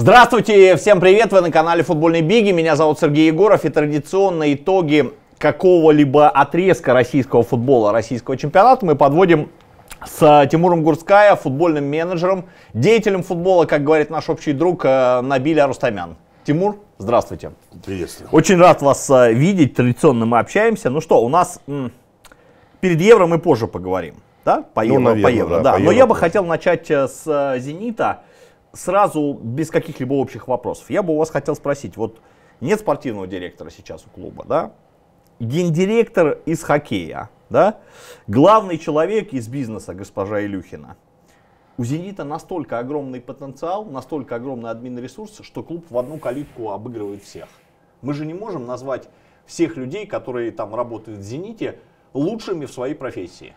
Здравствуйте, всем привет, вы на канале Футбольный Биги, меня зовут Сергей Егоров и традиционные итоги какого-либо отрезка российского футбола, российского чемпионата мы подводим с э, Тимуром Гурская, футбольным менеджером, деятелем футбола, как говорит наш общий друг э, Набиля Рустамян. Тимур, здравствуйте. Приветствую. Очень рад вас э, видеть, традиционно мы общаемся. Ну что, у нас перед Евро мы позже поговорим, да? По ну, Евро, наверное, по Евро, да. да. По Но евро я бы хотел начать с Зенита сразу без каких-либо общих вопросов. Я бы у вас хотел спросить, вот нет спортивного директора сейчас у клуба, да? Гендиректор из хоккея, да? Главный человек из бизнеса, госпожа Илюхина. У «Зенита» настолько огромный потенциал, настолько огромный админ-ресурс, что клуб в одну калитку обыгрывает всех. Мы же не можем назвать всех людей, которые там работают в «Зените», лучшими в своей профессии.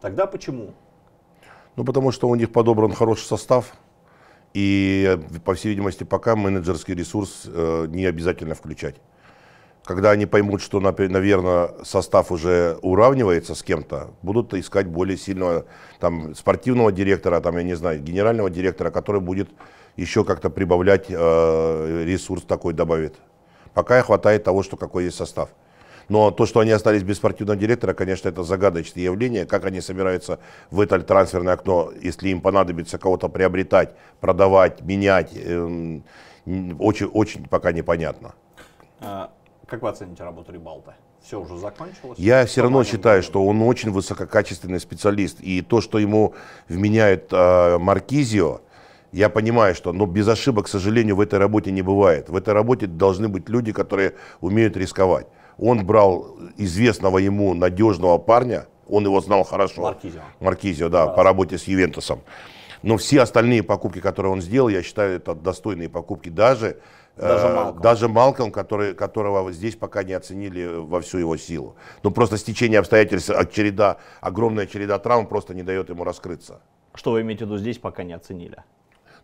Тогда почему? Ну, потому что у них подобран хороший состав, и, по всей видимости, пока менеджерский ресурс э, не обязательно включать. Когда они поймут, что, наверное, состав уже уравнивается с кем-то, будут искать более сильного там, спортивного директора, там, я не знаю, генерального директора, который будет еще как-то прибавлять э, ресурс такой, добавит. Пока хватает того, что какой есть состав. Но то, что они остались без спортивного директора, конечно, это загадочное явление. Как они собираются в это трансферное окно, если им понадобится кого-то приобретать, продавать, менять, эм, очень, очень пока непонятно. А, как вы оцените работу Рибалта? все уже закончилось. Я все равно считаю, что он очень высококачественный специалист. И то, что ему вменяет э, Маркизио, я понимаю, что но ну, без ошибок, к сожалению, в этой работе не бывает. В этой работе должны быть люди, которые умеют рисковать он брал известного ему надежного парня, он его знал хорошо. Маркизио. Маркизио, да, да. по работе с Ювентусом. Но все остальные покупки, которые он сделал, я считаю, это достойные покупки. Даже, э, даже, э, Малком. даже Малком, который, которого здесь пока не оценили во всю его силу. Но ну, просто стечение обстоятельств, а, череда, огромная череда травм просто не дает ему раскрыться. Что вы имеете в виду здесь, пока не оценили?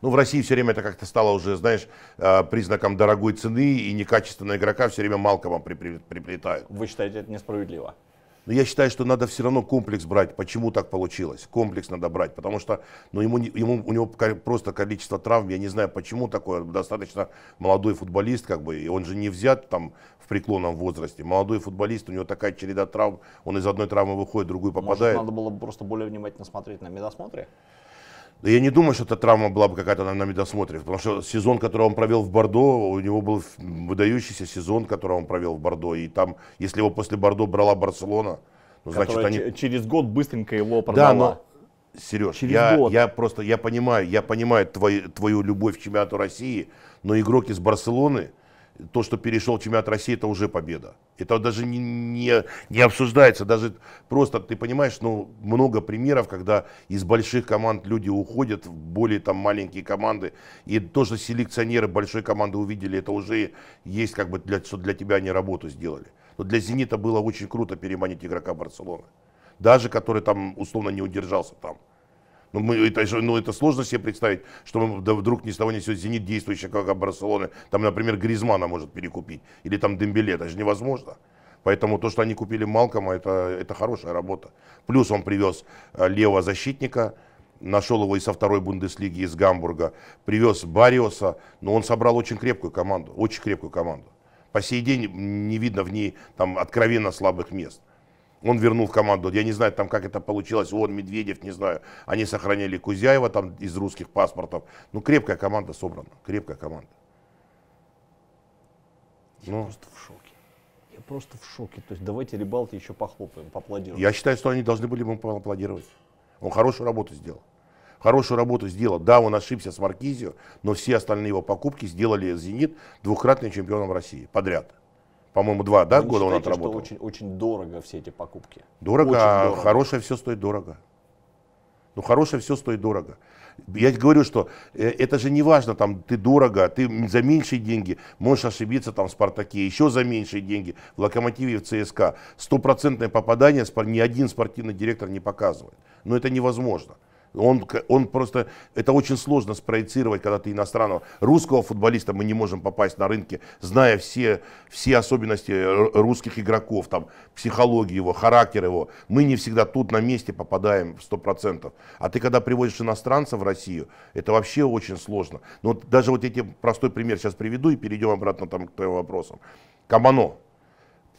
Ну, в России все время это как-то стало уже, знаешь, э, признаком дорогой цены и некачественного игрока все время малко вам приплетают. Вы считаете это несправедливо? Но ну, я считаю, что надо все равно комплекс брать. Почему так получилось? Комплекс надо брать, потому что ну, ему, ему, у него просто количество травм, я не знаю, почему такое. Достаточно молодой футболист, как бы, и он же не взят там в преклонном возрасте. Молодой футболист, у него такая череда травм, он из одной травмы выходит, другую попадает. Может, надо было просто более внимательно смотреть на медосмотре? Я не думаю, что эта травма была бы какая-то на, на медосмотре, потому что сезон, который он провел в Бордо, у него был выдающийся сезон, который он провел в Бордо. И там, если его после Бордо брала Барселона, ну, значит, они... через год быстренько его продала. Да, но, Сереж, я, я просто я понимаю, я понимаю твою, твою любовь к чемпионату России, но игрок из Барселоны, то, что перешел чемпионат России, это уже победа. Это даже не, не, не обсуждается. Даже просто, ты понимаешь, ну, много примеров, когда из больших команд люди уходят в более там маленькие команды. И то, что селекционеры большой команды увидели, это уже есть как бы, для, что для тебя они работу сделали. Но для «Зенита» было очень круто переманить игрока Барселоны. Даже который там условно не удержался там. Ну, мы, это, же, ну, это сложно себе представить, что мы, да, вдруг ни с того ни с сего «Зенит», действующий как Барселоны, там, например, Гризмана может перекупить, или там Дембеле, это же невозможно. Поэтому то, что они купили Малкома, это, это хорошая работа. Плюс он привез э, левого защитника, нашел его и со второй Бундеслиги из Гамбурга, привез Бариоса, но он собрал очень крепкую команду, очень крепкую команду. По сей день не видно в ней там откровенно слабых мест он вернул в команду. Я не знаю, там, как это получилось. Он, Медведев, не знаю. Они сохранили Кузяева там из русских паспортов. Ну, крепкая команда собрана. Крепкая команда. Я ну. просто в шоке. Я просто в шоке. То есть давайте Рибалте еще похлопаем, поаплодируем. Я считаю, что они должны были ему поаплодировать. Он хорошую работу сделал хорошую работу сделал. Да, он ошибся с Маркизио, но все остальные его покупки сделали «Зенит» двукратным чемпионом России подряд по-моему, два да, Вы года считаете, он отработал. Что очень, очень дорого все эти покупки. Дорого, очень а дорого. хорошее все стоит дорого. Ну, хорошее все стоит дорого. Я говорю, что э, это же не важно, там, ты дорого, ты за меньшие деньги можешь ошибиться там в «Спартаке», еще за меньшие деньги в «Локомотиве» в «ЦСКА». Стопроцентное попадание ни один спортивный директор не показывает. Но это невозможно. Он, он просто, это очень сложно спроецировать, когда ты иностранного. Русского футболиста мы не можем попасть на рынке, зная все, все особенности русских игроков, там, психологию его, характер его. Мы не всегда тут на месте попадаем в 100%. А ты когда приводишь иностранца в Россию, это вообще очень сложно. Но вот даже вот эти простой пример сейчас приведу и перейдем обратно там, к твоим вопросам. Кабано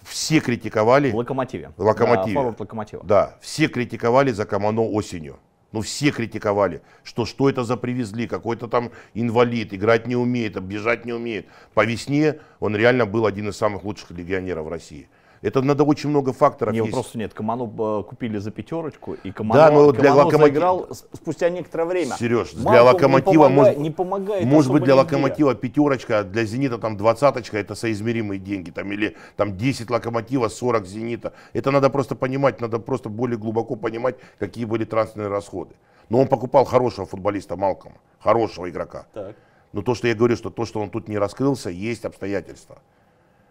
все критиковали... В локомотиве. В локомотиве. Да, локомотива. Да, все критиковали за Камано осенью. Но ну, все критиковали, что что это за привезли, какой-то там инвалид, играть не умеет, бежать не умеет. По весне он реально был один из самых лучших легионеров России. Это надо очень много факторов. Нет, ну просто нет. Коману э, купили за пятерочку, и Коману, да, но для Коману локомотив... заиграл спустя некоторое время. Сереж, Малков для локомотива не помогает, может, не помогает может быть для локомотива пятерочка, а для зенита там двадцаточка это соизмеримые деньги. Там, или там 10 локомотива, 40 зенита. Это надо просто понимать, надо просто более глубоко понимать, какие были трансферные расходы. Но он покупал хорошего футболиста Малкома, хорошего игрока. Так. Но то, что я говорю, что то, что он тут не раскрылся, есть обстоятельства.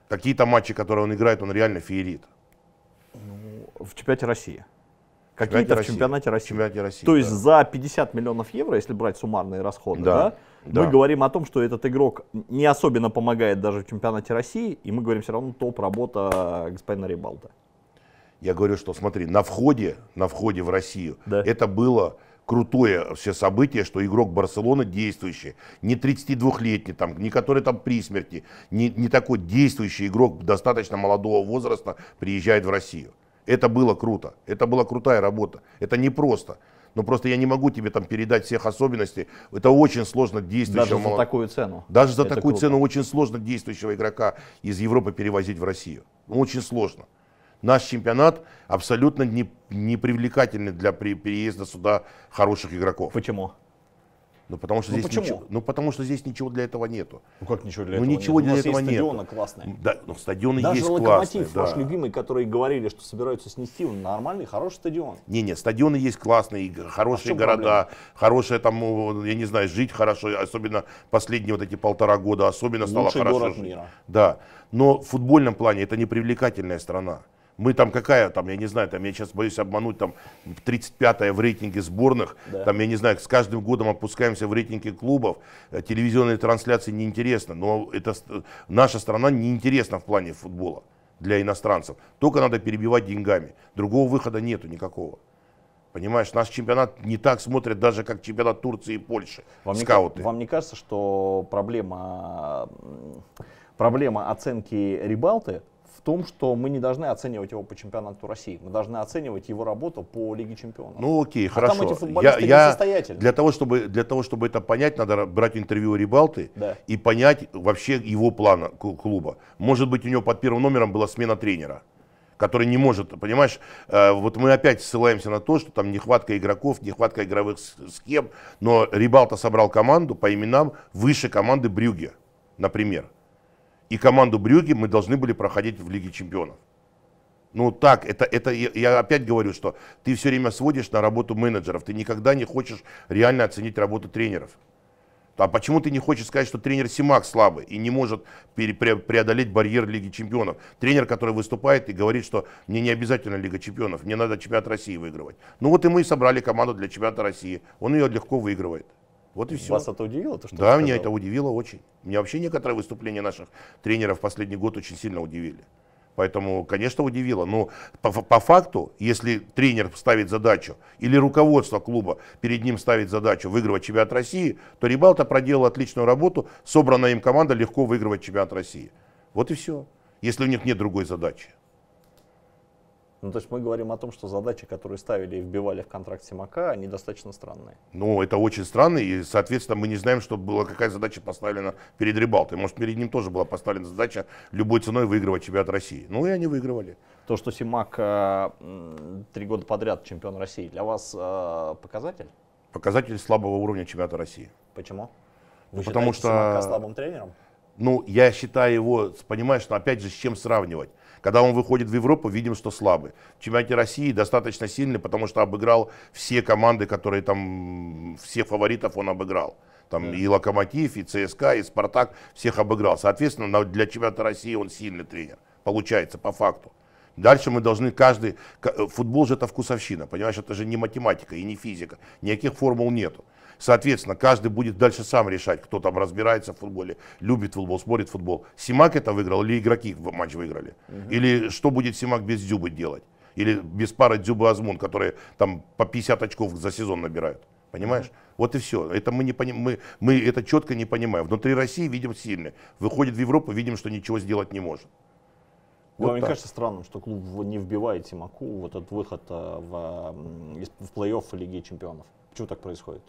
Какие-то матчи, которые он играет, он реально феерит. Ну, в чемпионате России. Какие-то в чемпионате России. чемпионате России. То да. есть за 50 миллионов евро, если брать суммарные расходы, да, да, да, мы говорим о том, что этот игрок не особенно помогает даже в чемпионате России, и мы говорим все равно топ работа господина Рибалта. Я говорю, что смотри, на входе, на входе в Россию да. это было крутое все событие, что игрок Барселоны действующий, не 32-летний, там, не который там при смерти, не, не такой действующий игрок достаточно молодого возраста приезжает в Россию. Это было круто, это была крутая работа, это непросто. Но просто я не могу тебе там передать всех особенностей. Это очень сложно действующего... Даже за такую цену. Даже за такую круто. цену очень сложно действующего игрока из Европы перевозить в Россию. Ну, очень сложно наш чемпионат абсолютно не, не привлекательный для при, переезда сюда хороших игроков. Почему? Ну потому что ну, здесь ничего, ну потому что здесь ничего для этого нету. Ну как ничего для ну, этого? Ну ничего нет? для У нас этого нет. Стадионы классные. Да, ну стадионы Даже есть классные. Даже Локомотив, ваш любимый, которые говорили, что собираются снести, он нормальный, хороший стадион. Не, не, стадионы есть классные, хорошие а города, хорошая там, я не знаю, жить хорошо, особенно последние вот эти полтора года, особенно Лучший стало хорошо. Город жить. мира. Да, но в футбольном плане это не привлекательная страна. Мы там какая, там, я не знаю, там, я сейчас боюсь обмануть, там, 35-я в рейтинге сборных, да. там, я не знаю, с каждым годом опускаемся в рейтинге клубов, э, телевизионные трансляции неинтересны, но это, э, наша страна неинтересна в плане футбола для иностранцев. Только надо перебивать деньгами. Другого выхода нету никакого. Понимаешь, наш чемпионат не так смотрят даже, как чемпионат Турции и Польши. Вам скауты. Не, вам не кажется, что проблема, проблема оценки Рибалты том, что мы не должны оценивать его по чемпионату России. Мы должны оценивать его работу по Лиге Чемпионов. Ну окей, а хорошо. там эти футболисты я, я Для того, чтобы, для того, чтобы это понять, надо брать интервью у Рибалты да. и понять вообще его плана клуба. Может быть, у него под первым номером была смена тренера который не может, понимаешь, э, вот мы опять ссылаемся на то, что там нехватка игроков, нехватка игровых схем, но Рибалта собрал команду по именам выше команды Брюге, например и команду Брюги мы должны были проходить в Лиге Чемпионов. Ну так, это, это я опять говорю, что ты все время сводишь на работу менеджеров, ты никогда не хочешь реально оценить работу тренеров. А почему ты не хочешь сказать, что тренер Симак слабый и не может преодолеть барьер Лиги Чемпионов? Тренер, который выступает и говорит, что мне не обязательно Лига Чемпионов, мне надо чемпионат России выигрывать. Ну вот и мы и собрали команду для чемпионата России. Он ее легко выигрывает. Вот и все. Вас это удивило? То, что да, меня это удивило очень. Меня вообще некоторые выступления наших тренеров в последний год очень сильно удивили. Поэтому, конечно, удивило. Но по, по факту, если тренер ставит задачу или руководство клуба перед ним ставит задачу выигрывать чемпионат России, то Рибалта проделал отличную работу, собранная им команда легко выигрывать чемпионат России. Вот и все. Если у них нет другой задачи. Ну, то есть мы говорим о том, что задачи, которые ставили и вбивали в контракт Симака, они достаточно странные. Ну, это очень странно, и, соответственно, мы не знаем, что была, какая задача поставлена перед Рибалтой. Может, перед ним тоже была поставлена задача любой ценой выигрывать чемпионат России. Ну, и они выигрывали. То, что Симак э, три года подряд чемпион России, для вас э, показатель? Показатель слабого уровня чемпионата России. Почему? Ну, Вы ну, потому что... Симака слабым тренером? Ну, я считаю его, понимаешь, что опять же, с чем сравнивать? Когда он выходит в Европу, видим, что слабый. В чемпионате России достаточно сильный, потому что обыграл все команды, которые там, всех фаворитов он обыграл. Там да. и Локомотив, и ЦСКА, и Спартак всех обыграл. Соответственно, для чемпионата России он сильный тренер. Получается, по факту. Дальше мы должны каждый... Э, футбол же это вкусовщина, понимаешь, это же не математика и не физика. Никаких формул нету. Соответственно, каждый будет дальше сам решать, кто там разбирается в футболе, любит футбол, смотрит футбол. Симак это выиграл или игроки в матч выиграли? Угу. Или что будет Симак без Дзюбы делать? Или без пары Дзюбы Азмун, которые там по 50 очков за сезон набирают? Понимаешь? Вот и все. Это мы, не пони... мы, мы это четко не понимаем. Внутри России видим сильный. Выходит в Европу, видим, что ничего сделать не может. Вот Вам не кажется странным, что клуб не вбивает Тимаку вот этот выход э, в, в плей-офф Лиги Чемпионов? Почему так происходит?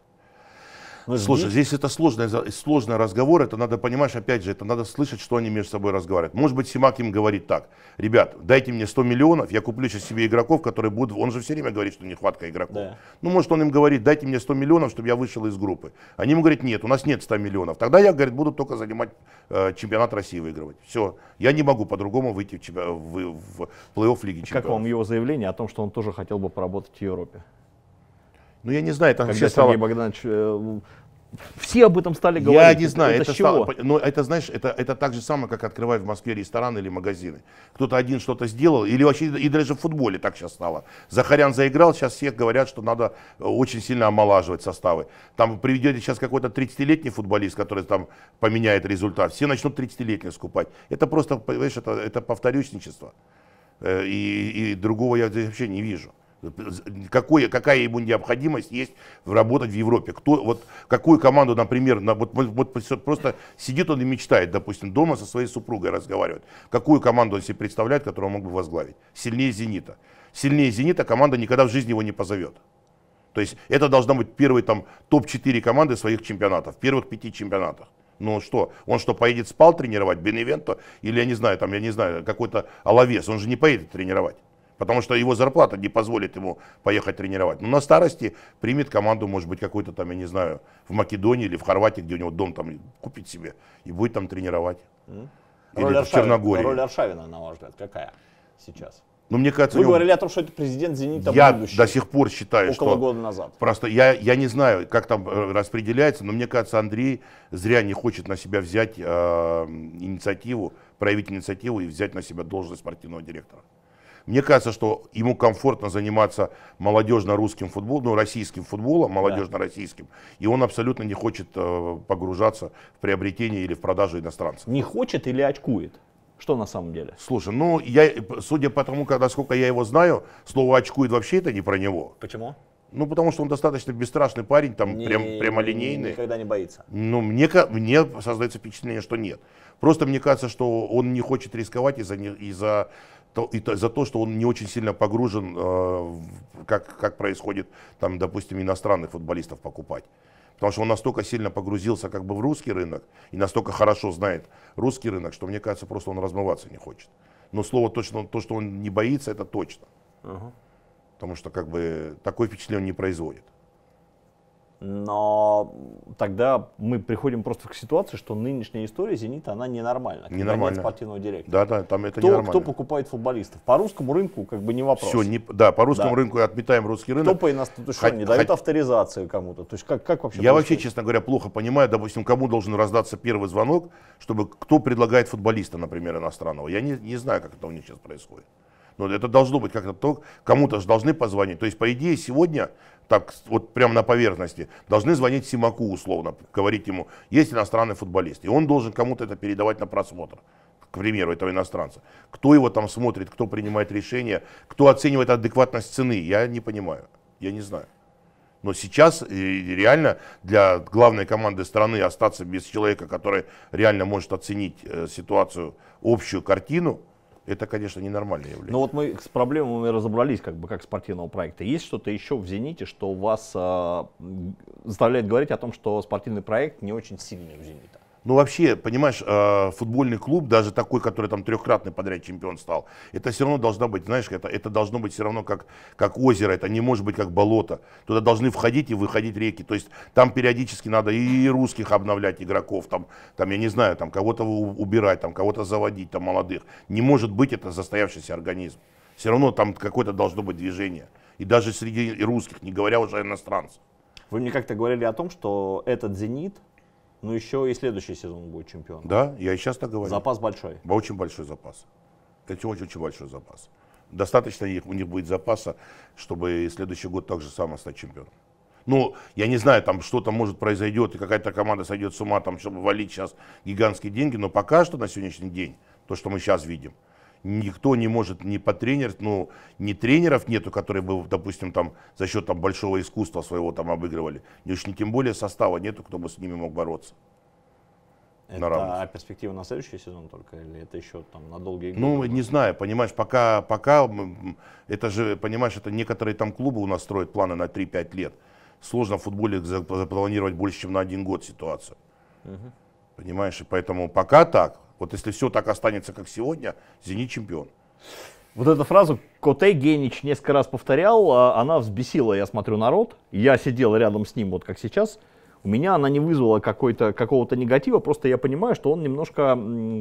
Но Слушай, здесь, здесь это сложный, сложный разговор, это надо, понимаешь, опять же, это надо слышать, что они между собой разговаривают. Может быть, Симак им говорит так, ребят, дайте мне 100 миллионов, я куплю сейчас себе игроков, которые будут, он же все время говорит, что нехватка игроков. Да. Ну, может, он им говорит, дайте мне 100 миллионов, чтобы я вышел из группы. Они ему говорят, нет, у нас нет 100 миллионов. Тогда я, говорит, буду только занимать э, чемпионат России выигрывать. Все, я не могу по-другому выйти в, чемпи... в, в плей-офф Лиги Чемпионов. Как вам его заявление о том, что он тоже хотел бы поработать в Европе? Ну, я не знаю, там вообще стало... Богданович э, все об этом стали говорить. Я не знаю, это, это, это стало, но это, знаешь, это, это так же самое, как открывать в Москве рестораны или магазины. Кто-то один что-то сделал, или вообще и даже в футболе так сейчас стало. Захарян заиграл, сейчас все говорят, что надо э, очень сильно омолаживать составы. Там приведете сейчас какой-то 30-летний футболист, который там поменяет результат, все начнут 30-летних скупать. Это просто, понимаешь, это, это повторюшничество. Э, и, и другого я здесь вообще не вижу. Какое, какая ему необходимость есть работать в Европе? Кто, вот, какую команду, например, на, вот, вот просто сидит он и мечтает, допустим, дома со своей супругой разговаривает. Какую команду он себе представляет, которую он мог бы возглавить? Сильнее «Зенита». Сильнее «Зенита» команда никогда в жизни его не позовет. То есть это должна быть первые там топ-4 команды своих чемпионатов, первых пяти чемпионатах. Ну что, он что, поедет спал тренировать Беневенто? Или, я не знаю, там, я не знаю, какой-то Алавес, он же не поедет тренировать потому что его зарплата не позволит ему поехать тренировать. Но на старости примет команду, может быть, какой-то там, я не знаю, в Македонии или в Хорватии, где у него дом там купить себе и будет там тренировать. Mm. Или роль в Черногории. Роль Аршавина, на ваш взгляд, какая сейчас? Ну, мне кажется, Вы него... говорили о том, что это президент «Зенита» Я будущий, до сих пор считаю, около что... Около года назад. Просто я, я не знаю, как там э, распределяется, но мне кажется, Андрей зря не хочет на себя взять э, инициативу, проявить инициативу и взять на себя должность спортивного директора. Мне кажется, что ему комфортно заниматься молодежно-русским футболом, ну, российским футболом, молодежно-российским, и он абсолютно не хочет э, погружаться в приобретение или в продажу иностранцев. Не хочет или очкует? Что на самом деле? Слушай, ну, я, э, судя по тому, как насколько я его знаю, слово «очкует» вообще это не про него. Почему? Ну, потому что он достаточно бесстрашный парень, там не, прям, прямолинейный. Никогда не боится. Ну, мне, мне создается впечатление, что нет. Просто мне кажется, что он не хочет рисковать из-за из то, и то, за то, что он не очень сильно погружен, э, как, как происходит, там, допустим, иностранных футболистов покупать. Потому что он настолько сильно погрузился как бы в русский рынок и настолько хорошо знает русский рынок, что мне кажется, просто он размываться не хочет. Но слово точно, то, что он не боится, это точно. Угу. Потому что как бы такое впечатление он не производит. Но тогда мы приходим просто к ситуации, что нынешняя история «Зенита», она ненормальна. Ненормальная. Нет спортивного директора. Да, да, там это кто, ненормально. Кто покупает футболистов? По русскому рынку как бы не вопрос. Все, не, да, по русскому да. рынку отметаем русский рынок. Кто по иностранцам не дает авторизацию кому-то? То есть как, как вообще Я вообще, честно говоря, плохо понимаю, допустим, кому должен раздаться первый звонок, чтобы кто предлагает футболиста, например, иностранного. Я не, не знаю, как это у них сейчас происходит. Но это должно быть как-то то, кому-то же должны позвонить. То есть, по идее, сегодня так вот прямо на поверхности, должны звонить Симаку условно, говорить ему, есть иностранный футболист, и он должен кому-то это передавать на просмотр к примеру, этого иностранца. Кто его там смотрит, кто принимает решение, кто оценивает адекватность цены, я не понимаю, я не знаю. Но сейчас э, реально для главной команды страны остаться без человека, который реально может оценить э, ситуацию, общую картину, это, конечно, ненормальное явление. Но вот мы с проблемами разобрались, как бы как спортивного проекта. Есть что-то еще в «Зените», что вас э, заставляет говорить о том, что спортивный проект не очень сильный у «Зенита»? Ну вообще, понимаешь, а, футбольный клуб, даже такой, который там трехкратный подряд чемпион стал, это все равно должна быть, знаешь, это, это должно быть все равно как, как озеро, это не может быть как болото. Туда должны входить и выходить реки. То есть там периодически надо и русских обновлять игроков, там, там я не знаю, там кого-то убирать, там кого-то заводить, там молодых. Не может быть это застоявшийся организм. Все равно там какое-то должно быть движение. И даже среди русских, не говоря уже о иностранцах. Вы мне как-то говорили о том, что этот «Зенит» но ну, еще и следующий сезон будет чемпионом. Да, я и сейчас так говорю. Запас большой. Очень большой запас. Это очень-очень большой запас. Достаточно их, у них будет запаса, чтобы следующий год так же само стать чемпионом. Ну, я не знаю, там что-то может произойдет, и какая-то команда сойдет с ума, там, чтобы валить сейчас гигантские деньги, но пока что на сегодняшний день, то, что мы сейчас видим, никто не может не по тренер, ну, не тренеров нету, которые бы, допустим, там, за счет там, большого искусства своего там обыгрывали. И уж не тем более состава нету, кто бы с ними мог бороться. Это наравне. а перспектива на следующий сезон только или это еще там на долгие ну, годы? Ну, не знаю, понимаешь, пока, пока это же, понимаешь, это некоторые там клубы у нас строят планы на 3-5 лет. Сложно в футболе запланировать больше, чем на один год ситуацию. Угу. Понимаешь, и поэтому пока так, вот если все так останется, как сегодня, «Зенит» чемпион. Вот эту фразу Коте Генич несколько раз повторял, а она взбесила, я смотрю, народ. Я сидел рядом с ним, вот как сейчас. У меня она не вызвала какого-то негатива, просто я понимаю, что он немножко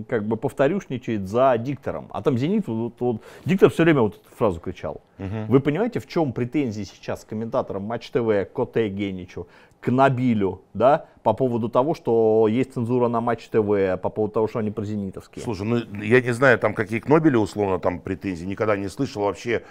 как бы повторюшничает за диктором. А там Зенит, вот, вот, диктор все время вот эту фразу кричал. Угу. Вы понимаете, в чем претензии сейчас к комментаторам Матч ТВ, Коте Геничу, к Набилю, да, по поводу того, что есть цензура на Матч ТВ, по поводу того, что они про Зенитовские. Слушай, ну я не знаю, там какие к Нобелю условно там претензии, никогда не слышал вообще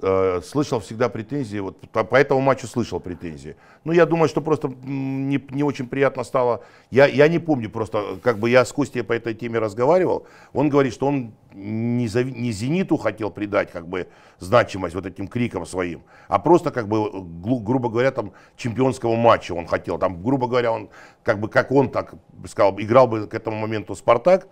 Э, слышал всегда претензии, вот по этому матчу слышал претензии. Ну, я думаю, что просто не, не очень приятно стало. Я, я не помню просто, как бы я с Костей по этой теме разговаривал. Он говорит, что он не, за, не «Зениту» хотел придать как бы значимость вот этим криком своим, а просто как бы, гру, грубо говоря, там чемпионского матча он хотел. Там, грубо говоря, он как бы, как он так сказал, играл бы к этому моменту «Спартак»,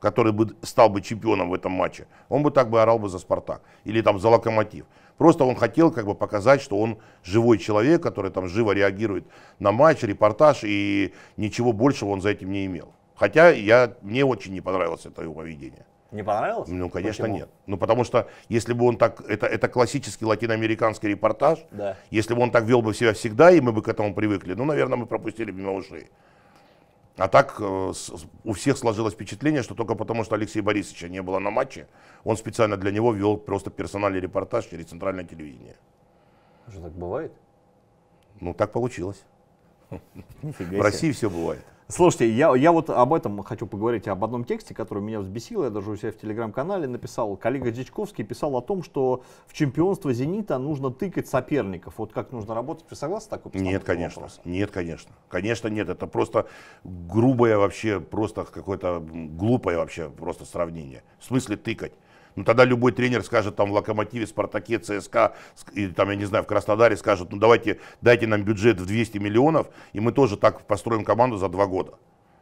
который бы стал бы чемпионом в этом матче, он бы так бы орал бы за Спартак или там за Локомотив. Просто он хотел как бы показать, что он живой человек, который там живо реагирует на матч, репортаж и ничего большего он за этим не имел. Хотя я, мне очень не понравилось это его поведение. Не понравилось? Ну, конечно, Почему? нет. Ну, потому что если бы он так, это, это классический латиноамериканский репортаж, да. если бы он так вел бы себя всегда, и мы бы к этому привыкли, ну, наверное, мы пропустили мимо ушей. А так э, у всех сложилось впечатление, что только потому, что Алексея Борисовича не было на матче, он специально для него вел просто персональный репортаж через центральное телевидение. Что так бывает? Ну, так получилось. В России все бывает. Слушайте, я, я вот об этом хочу поговорить, об одном тексте, который меня взбесил, я даже у себя в телеграм-канале написал. Коллега Дичковский писал о том, что в чемпионство «Зенита» нужно тыкать соперников. Вот как нужно работать, вы согласны с такой Нет, конечно, вопроса? нет, конечно. Конечно нет, это просто грубое вообще, просто какое-то глупое вообще просто сравнение. В смысле тыкать? Ну тогда любой тренер скажет там в Локомотиве, Спартаке, ЦСКА, и, там, я не знаю, в Краснодаре скажет, ну давайте, дайте нам бюджет в 200 миллионов, и мы тоже так построим команду за два года,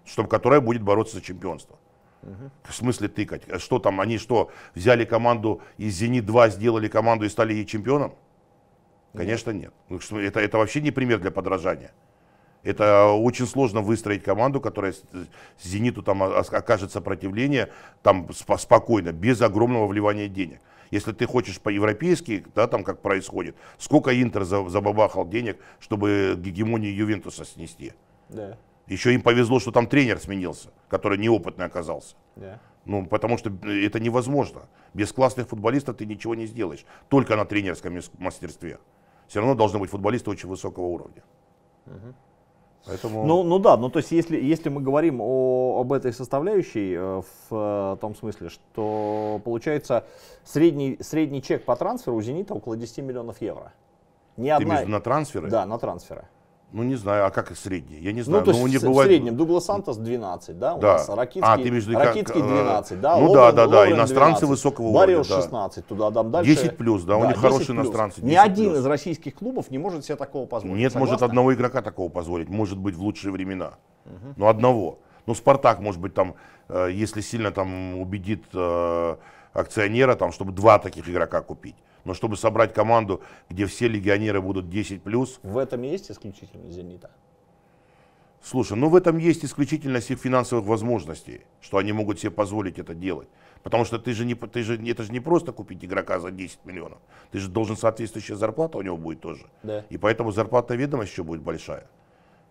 чтобы которая будет бороться за чемпионство. Угу. В смысле тыкать? Э, что там, они что, взяли команду из «Зенит-2», сделали команду и стали ей чемпионом? Конечно, нет. Ну, это, это вообще не пример для подражания. Это очень сложно выстроить команду, которая «Зениту» там окажет сопротивление там спокойно, без огромного вливания денег. Если ты хочешь по-европейски, да, там как происходит, сколько Интер забабахал денег, чтобы гегемонию Ювентуса снести? Да. Еще им повезло, что там тренер сменился, который неопытный оказался. Да. Ну, потому что это невозможно. Без классных футболистов ты ничего не сделаешь. Только на тренерском мастерстве. Все равно должны быть футболисты очень высокого уровня. Угу. Поэтому... Ну, ну да, ну то есть если, если мы говорим о, об этой составляющей э, в э, том смысле, что получается средний, средний чек по трансферу у «Зенита» около 10 миллионов евро. Ни Ты одна... на трансферы? Да, на трансферы. Ну, не знаю, а как и средний? Я не ну, знаю. Ну, то есть у них в бывает... среднем Дуглас Сантос 12, да? У да. нас а Ракитский, а, ты между... Ракитский 12, э, да? Ну, Лорен, да, да, да, Лорен иностранцы 12. высокого уровня. Барио 16, да. туда дам дальше. 10 плюс, да, да у них хорошие плюс. иностранцы. Ни один плюс. из российских клубов не может себе такого позволить. Нет, Согласны? может одного игрока такого позволить, может быть в лучшие времена. Угу. Ну, но одного. Ну, Спартак, может быть, там, э, если сильно там убедит э, акционера, там, чтобы два таких игрока купить но чтобы собрать команду, где все легионеры будут 10 плюс. В этом есть исключительность зенита? Слушай, ну в этом есть исключительность их финансовых возможностей, что они могут себе позволить это делать. Потому что ты же не, ты же, это же не просто купить игрока за 10 миллионов. Ты же должен соответствующая зарплата у него будет тоже. Да. И поэтому зарплатная ведомость еще будет большая.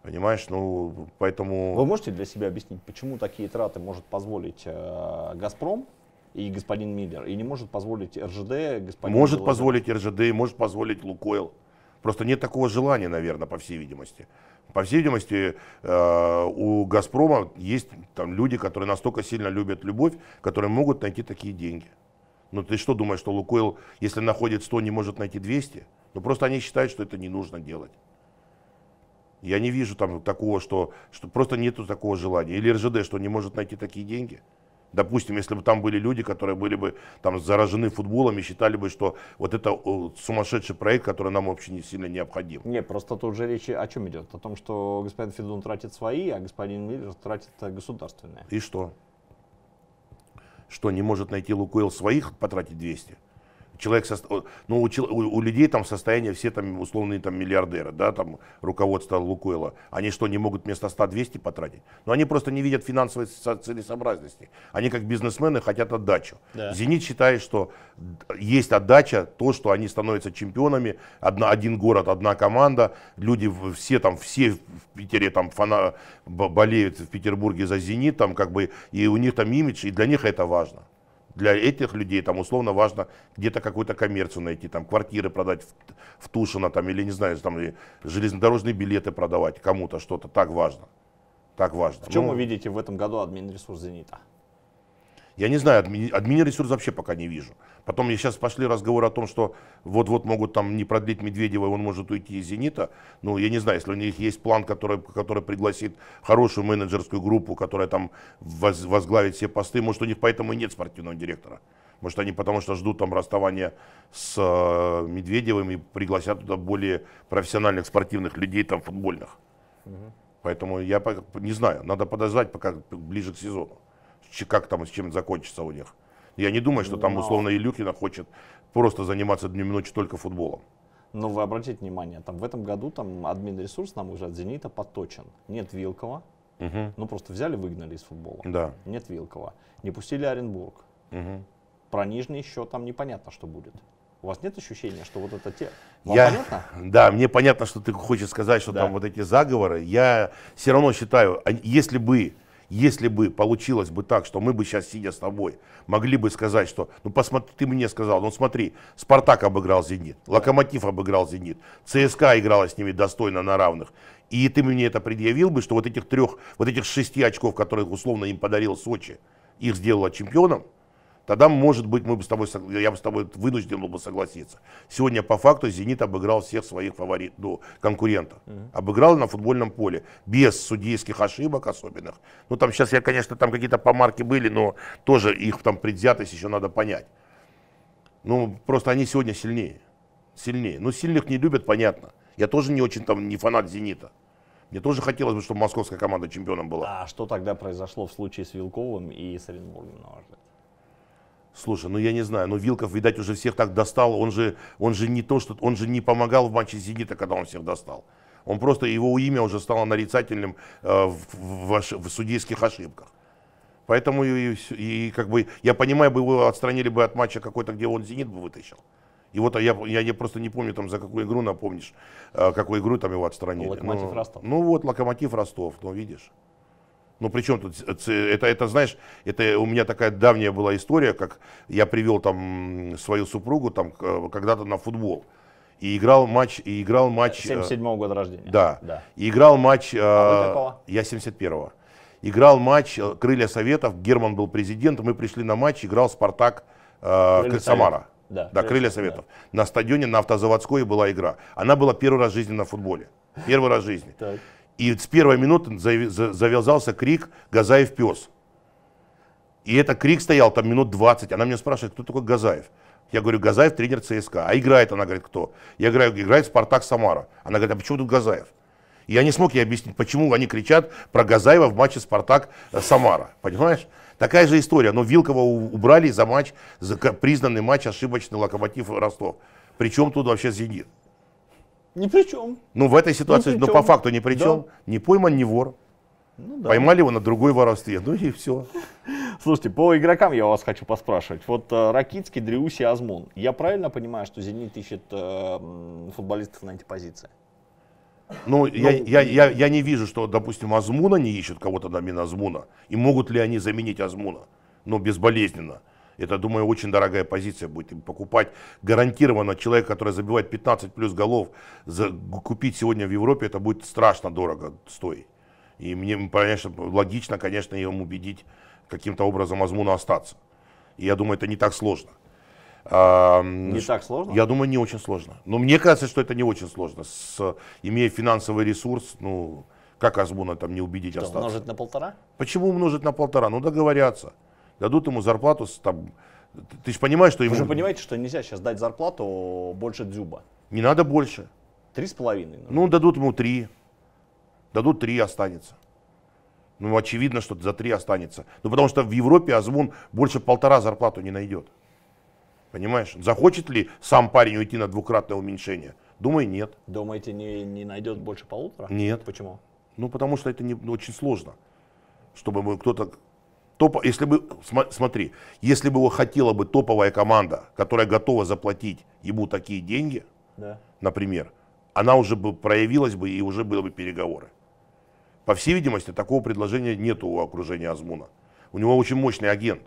Понимаешь, ну поэтому... Вы можете для себя объяснить, почему такие траты может позволить э, «Газпром», и господин Миллер. И не может позволить РЖД господин Может Белозер. позволить РЖД, может позволить Лукойл. Просто нет такого желания, наверное, по всей видимости. По всей видимости, э, у «Газпрома» есть там люди, которые настолько сильно любят любовь, которые могут найти такие деньги. Но ну, ты что думаешь, что «Лукойл», если находит 100, не может найти 200? Ну просто они считают, что это не нужно делать. Я не вижу там такого, что, что просто нету такого желания. Или РЖД, что не может найти такие деньги. Допустим, если бы там были люди, которые были бы там заражены футболом и считали бы, что вот это сумасшедший проект, который нам вообще не сильно необходим. Не, просто тут же речь о чем идет? О том, что господин Федун тратит свои, а господин Миллер тратит э, государственные. И что? Что, не может найти Лукойл своих, потратить 200? человек, со, ну, у, у людей там состояние все там условные там миллиардеры, да, там руководство Лукойла, они что, не могут вместо 100-200 потратить? Но ну, они просто не видят финансовой целесообразности. Они как бизнесмены хотят отдачу. Да. Зенит считает, что есть отдача, то, что они становятся чемпионами, одна, один город, одна команда, люди все там, все в Питере там фана, болеют в Петербурге за Зенит, там как бы, и у них там имидж, и для них это важно. Для этих людей там условно важно где-то какую-то коммерцию найти, там квартиры продать в, в Тушино, там, или не знаю, там железнодорожные билеты продавать кому-то что-то, так важно. Так важно. В чем ну, вы видите в этом году админресурс «Зенита»? Я не знаю, админ админресурс вообще пока не вижу. Потом я сейчас пошли разговоры о том, что вот-вот могут там не продлить Медведева, и он может уйти из «Зенита». Ну, я не знаю, если у них есть план, который, который пригласит хорошую менеджерскую группу, которая там воз, возглавит все посты, может, у них поэтому и нет спортивного директора. Может, они потому что ждут там расставания с э, Медведевым и пригласят туда более профессиональных спортивных людей, там, футбольных. Угу. Поэтому я не знаю, надо подождать пока ближе к сезону как там и с чем закончится у них. Я не думаю, что там Но... Ну, условно Илюхина хочет просто заниматься днем и ночью только футболом. Но ну, вы обратите внимание, там в этом году там админ ресурс, нам уже от «Зенита» подточен. Нет Вилкова, угу. ну просто взяли, выгнали из футбола. Да. Нет Вилкова. Не пустили Оренбург. Угу. Про Нижний еще там непонятно, что будет. У вас нет ощущения, что вот это те? Вам я, понятно? Да, мне понятно, что ты хочешь сказать, что да. там вот эти заговоры. Я все равно считаю, если бы если бы получилось бы так, что мы бы сейчас, сидя с тобой, могли бы сказать, что, ну посмотри, ты мне сказал, ну смотри, Спартак обыграл Зенит, Локомотив обыграл Зенит, ЦСКА играла с ними достойно на равных. И ты мне это предъявил бы, что вот этих трех, вот этих шести очков, которых условно им подарил Сочи, их сделало чемпионом, Тогда, может быть, мы бы с тобой, я бы с тобой вынужден был бы согласиться. Сегодня по факту «Зенит» обыграл всех своих фаворит, ну, конкурентов. mm Обыграл на футбольном поле, без судейских ошибок особенных. Ну, там сейчас, я, конечно, там какие-то помарки были, но тоже их там предвзятость еще надо понять. Ну, просто они сегодня сильнее. Сильнее. Ну, сильных не любят, понятно. Я тоже не очень там, не фанат «Зенита». Мне тоже хотелось бы, чтобы московская команда чемпионом была. А что тогда произошло в случае с Вилковым и с Оренбургом, на ваш взгляд? Слушай, ну я не знаю, ну Вилков, видать, уже всех так достал. Он же, он же не то, что он же не помогал в матче Зенита, когда он всех достал. Он просто, его имя уже стало нарицательным э, в, в, в судейских ошибках. Поэтому и, и, и как бы, я понимаю, бы его отстранили бы от матча какой-то, где он «Зенит» бы вытащил. И вот я, я, я просто не помню, там за какую игру напомнишь, э, какую игру там его отстранили. Локомотив ну, Ростов. Ну вот, Локомотив Ростов, ну видишь. Ну, причем тут, это, это, знаешь, это у меня такая давняя была история, как я привел там свою супругу там э, когда-то на футбол. И играл матч, и играл матч... 77-го э, года рождения. Да. да. И играл матч... А э, я 71-го. Играл матч э, «Крылья Советов», Герман был президентом, мы пришли на матч, играл «Спартак» э, Самара. Да, да «Крылья Советов». Да. На стадионе на автозаводской была игра. Она была первый раз в жизни на футболе. Первый раз в жизни. Так. И с первой минуты завязался крик «Газаев пес». И этот крик стоял там минут 20. Она меня спрашивает, кто такой Газаев? Я говорю, Газаев тренер ЦСКА. А играет она, говорит, кто? Я говорю, играет Спартак Самара. Она говорит, а почему тут Газаев? я не смог ей объяснить, почему они кричат про Газаева в матче Спартак Самара. Понимаешь? Такая же история. Но Вилкова убрали за матч, за признанный матч ошибочный Локомотив Ростов. Причем тут вообще Зенит? Ни при чем. Ну, в этой ситуации, но ну, по факту ни при чем. Да. Не пойман, не вор. Ну, да. Поймали его на другой воровстве, ну и все. Слушайте, по игрокам я вас хочу поспрашивать. Вот э, Ракицкий, Дриуси, Азмун. Я правильно понимаю, что «Зенит» ищет э, футболистов на эти позиции? Ну, ну я, я, я, я не вижу, что, допустим, Азмуна не ищут кого-то на Азмуна. И могут ли они заменить Азмуна? Ну, безболезненно. Это, думаю, очень дорогая позиция будет. И покупать гарантированно человек, который забивает 15 плюс голов, за, купить сегодня в Европе, это будет страшно дорого стоить. И мне, конечно, логично, конечно, им убедить каким-то образом Азмуна остаться. И я думаю, это не так сложно. А, не так сложно? Я думаю, не очень сложно. Но мне кажется, что это не очень сложно. С, имея финансовый ресурс, ну, как Азмуна там не убедить что, остаться? умножить на полтора? Почему умножить на полтора? Ну, договорятся дадут ему зарплату там, ты же понимаешь, что ему... Вы же понимаете, что нельзя сейчас дать зарплату больше дзюба. Не надо больше. Три с половиной. Ну, дадут ему три. Дадут три, останется. Ну, очевидно, что за три останется. Ну, потому что в Европе Азмун больше полтора зарплату не найдет. Понимаешь? Захочет ли сам парень уйти на двукратное уменьшение? Думаю, нет. Думаете, не, не найдет больше полутора? Нет. Почему? Ну, потому что это не, ну, очень сложно. Чтобы кто-то Топ, если бы, смотри, если бы его хотела бы топовая команда, которая готова заплатить ему такие деньги, да. например, она уже бы проявилась бы и уже были бы переговоры. По всей видимости, такого предложения нет у окружения Азмуна. У него очень мощный агент.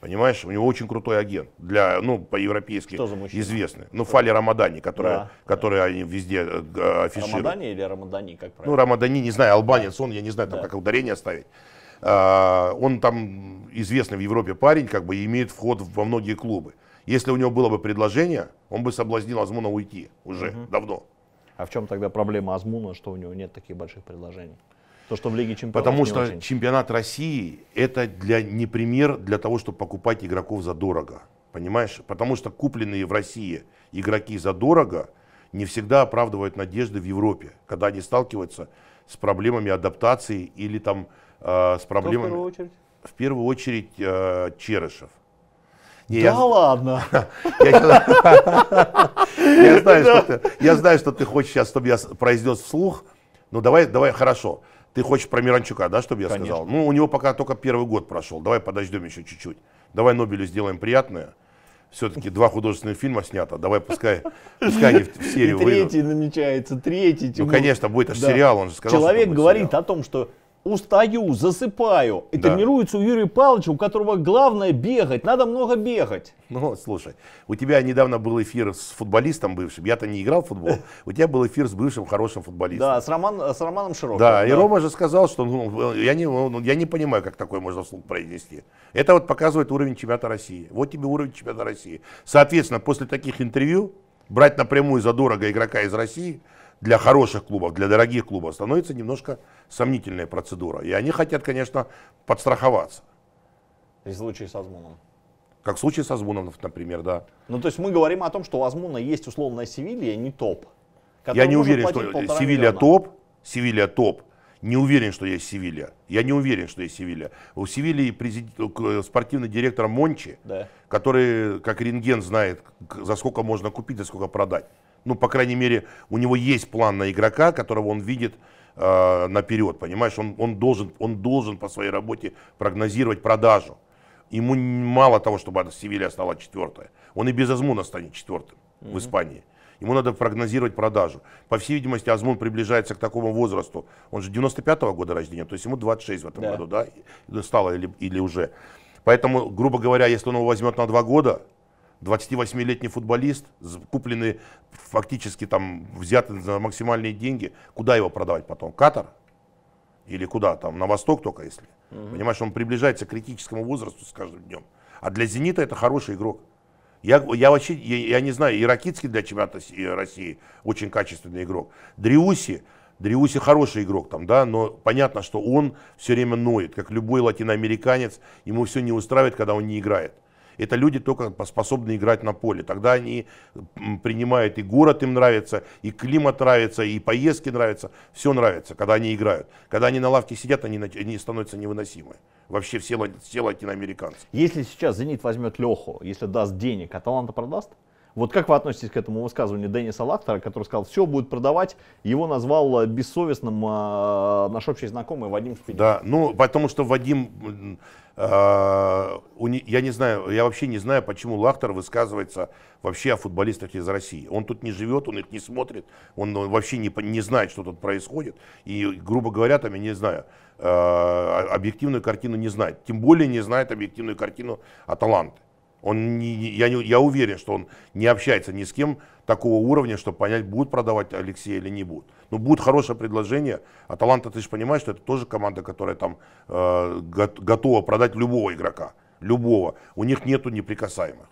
Понимаешь, у него очень крутой агент для, ну, по-европейски известный. Ну, Фали Рамадани, которая, да, которая они везде э, афишируют. Рамадани или Рамадани, как правильно? Ну, Рамадани, не знаю, албанец он, я не знаю, там да. как ударение ставить. А, он там известный в Европе парень, как бы и имеет вход во многие клубы. Если у него было бы предложение, он бы соблазнил Азмуна уйти уже угу. давно. А в чем тогда проблема Азмуна, что у него нет таких больших предложений? То, что в Лиге чемпионов Потому что очень. чемпионат России это для, не пример для того, чтобы покупать игроков за дорого. Понимаешь? Потому что купленные в России игроки за дорого не всегда оправдывают надежды в Европе, когда они сталкиваются с проблемами адаптации или там Э, с проблемами. Кто в первую очередь? В первую очередь э, Черышев. Не, да я... ладно. Я знаю, что ты, я знаю, что ты хочешь сейчас, чтобы я произнес вслух. Ну давай, давай, хорошо. Ты хочешь про Миранчука, да, чтобы я сказал? Ну, у него пока только первый год прошел. Давай подождем еще чуть-чуть. Давай Нобелю сделаем приятное. Все-таки два художественных фильма снято. Давай пускай, пускай они в, в серию И третий выйдут. намечается, третий. Ну, конечно, будет аж да. сериал, он же сказал. Человек говорит сериал. о том, что устаю, засыпаю. И да. тренируется у Юрия Павловича, у которого главное бегать. Надо много бегать. Ну, слушай, у тебя недавно был эфир с футболистом бывшим. Я-то не играл в футбол. У тебя был эфир с бывшим хорошим футболистом. Да, с, Роман, с Романом Широким. Да, да, и Рома же сказал, что ну, я, не, ну, я не понимаю, как такое можно вслух произнести. Это вот показывает уровень чемпионата России. Вот тебе уровень чемпионата России. Соответственно, после таких интервью брать напрямую за дорого игрока из России для хороших клубов, для дорогих клубов становится немножко сомнительная процедура. И они хотят, конечно, подстраховаться. И случай с Азмуном. Как в случае с Азмуном, например, да. Ну, то есть мы говорим о том, что у Азмуна есть условная Севилья, не топ. Я не уверен, что Севилья топ, Севилья топ. Не уверен, что есть Севилья. Я не уверен, что есть Севилья. У Севильи презид... спортивный директор Мончи, да. который, как рентген, знает, за сколько можно купить, за сколько продать. Ну, по крайней мере, у него есть план на игрока, которого он видит э, наперед, понимаешь, он, он, должен, он должен по своей работе прогнозировать продажу. Ему мало того, чтобы Севилья стала четвертая, он и без Азмуна станет четвертым mm-hmm. в Испании. Ему надо прогнозировать продажу. По всей видимости, Азмун приближается к такому возрасту. Он же 95-го года рождения, то есть ему 26 в этом да. году, да, стало или, или уже. Поэтому, грубо говоря, если он его возьмет на два года, 28-летний футболист, купленный фактически там, взятый за максимальные деньги. Куда его продавать потом? Катар? Или куда? Там, на восток только, если. Угу. Понимаешь, он приближается к критическому возрасту с каждым днем. А для «Зенита» это хороший игрок. Я, я вообще, я, я не знаю, Иракитский для чемпионата э, России очень качественный игрок. Дриуси, Дриуси хороший игрок там, да, но понятно, что он все время ноет, как любой латиноамериканец, ему все не устраивает, когда он не играет это люди только способны играть на поле. Тогда они принимают и город им нравится, и климат нравится, и поездки нравятся. Все нравится, когда они играют. Когда они на лавке сидят, они, они становятся невыносимы. Вообще все, все латиноамериканцы. Если сейчас «Зенит» возьмет Леху, если даст денег, Аталанта продаст? Вот как вы относитесь к этому высказыванию Денниса Лахтера, который сказал, все будет продавать, его назвал э, бессовестным э, наш общий знакомый Вадим Спидин. Да, ну потому что Вадим, э, не, я не знаю, я вообще не знаю, почему Лахтер высказывается вообще о футболистах из России. Он тут не живет, он их не смотрит, он, он вообще не, не знает, что тут происходит. И, грубо говоря, там, я не знаю, э, объективную картину не знает. Тем более не знает объективную картину Аталанты. Он не, я, не, я уверен, что он не общается ни с кем такого уровня, чтобы понять, будут продавать Алексея или не будут. Но ну, будет хорошее предложение. Аталанта, ты же понимаешь, что это тоже команда, которая там э, готова продать любого игрока. Любого. У них нету неприкасаемых.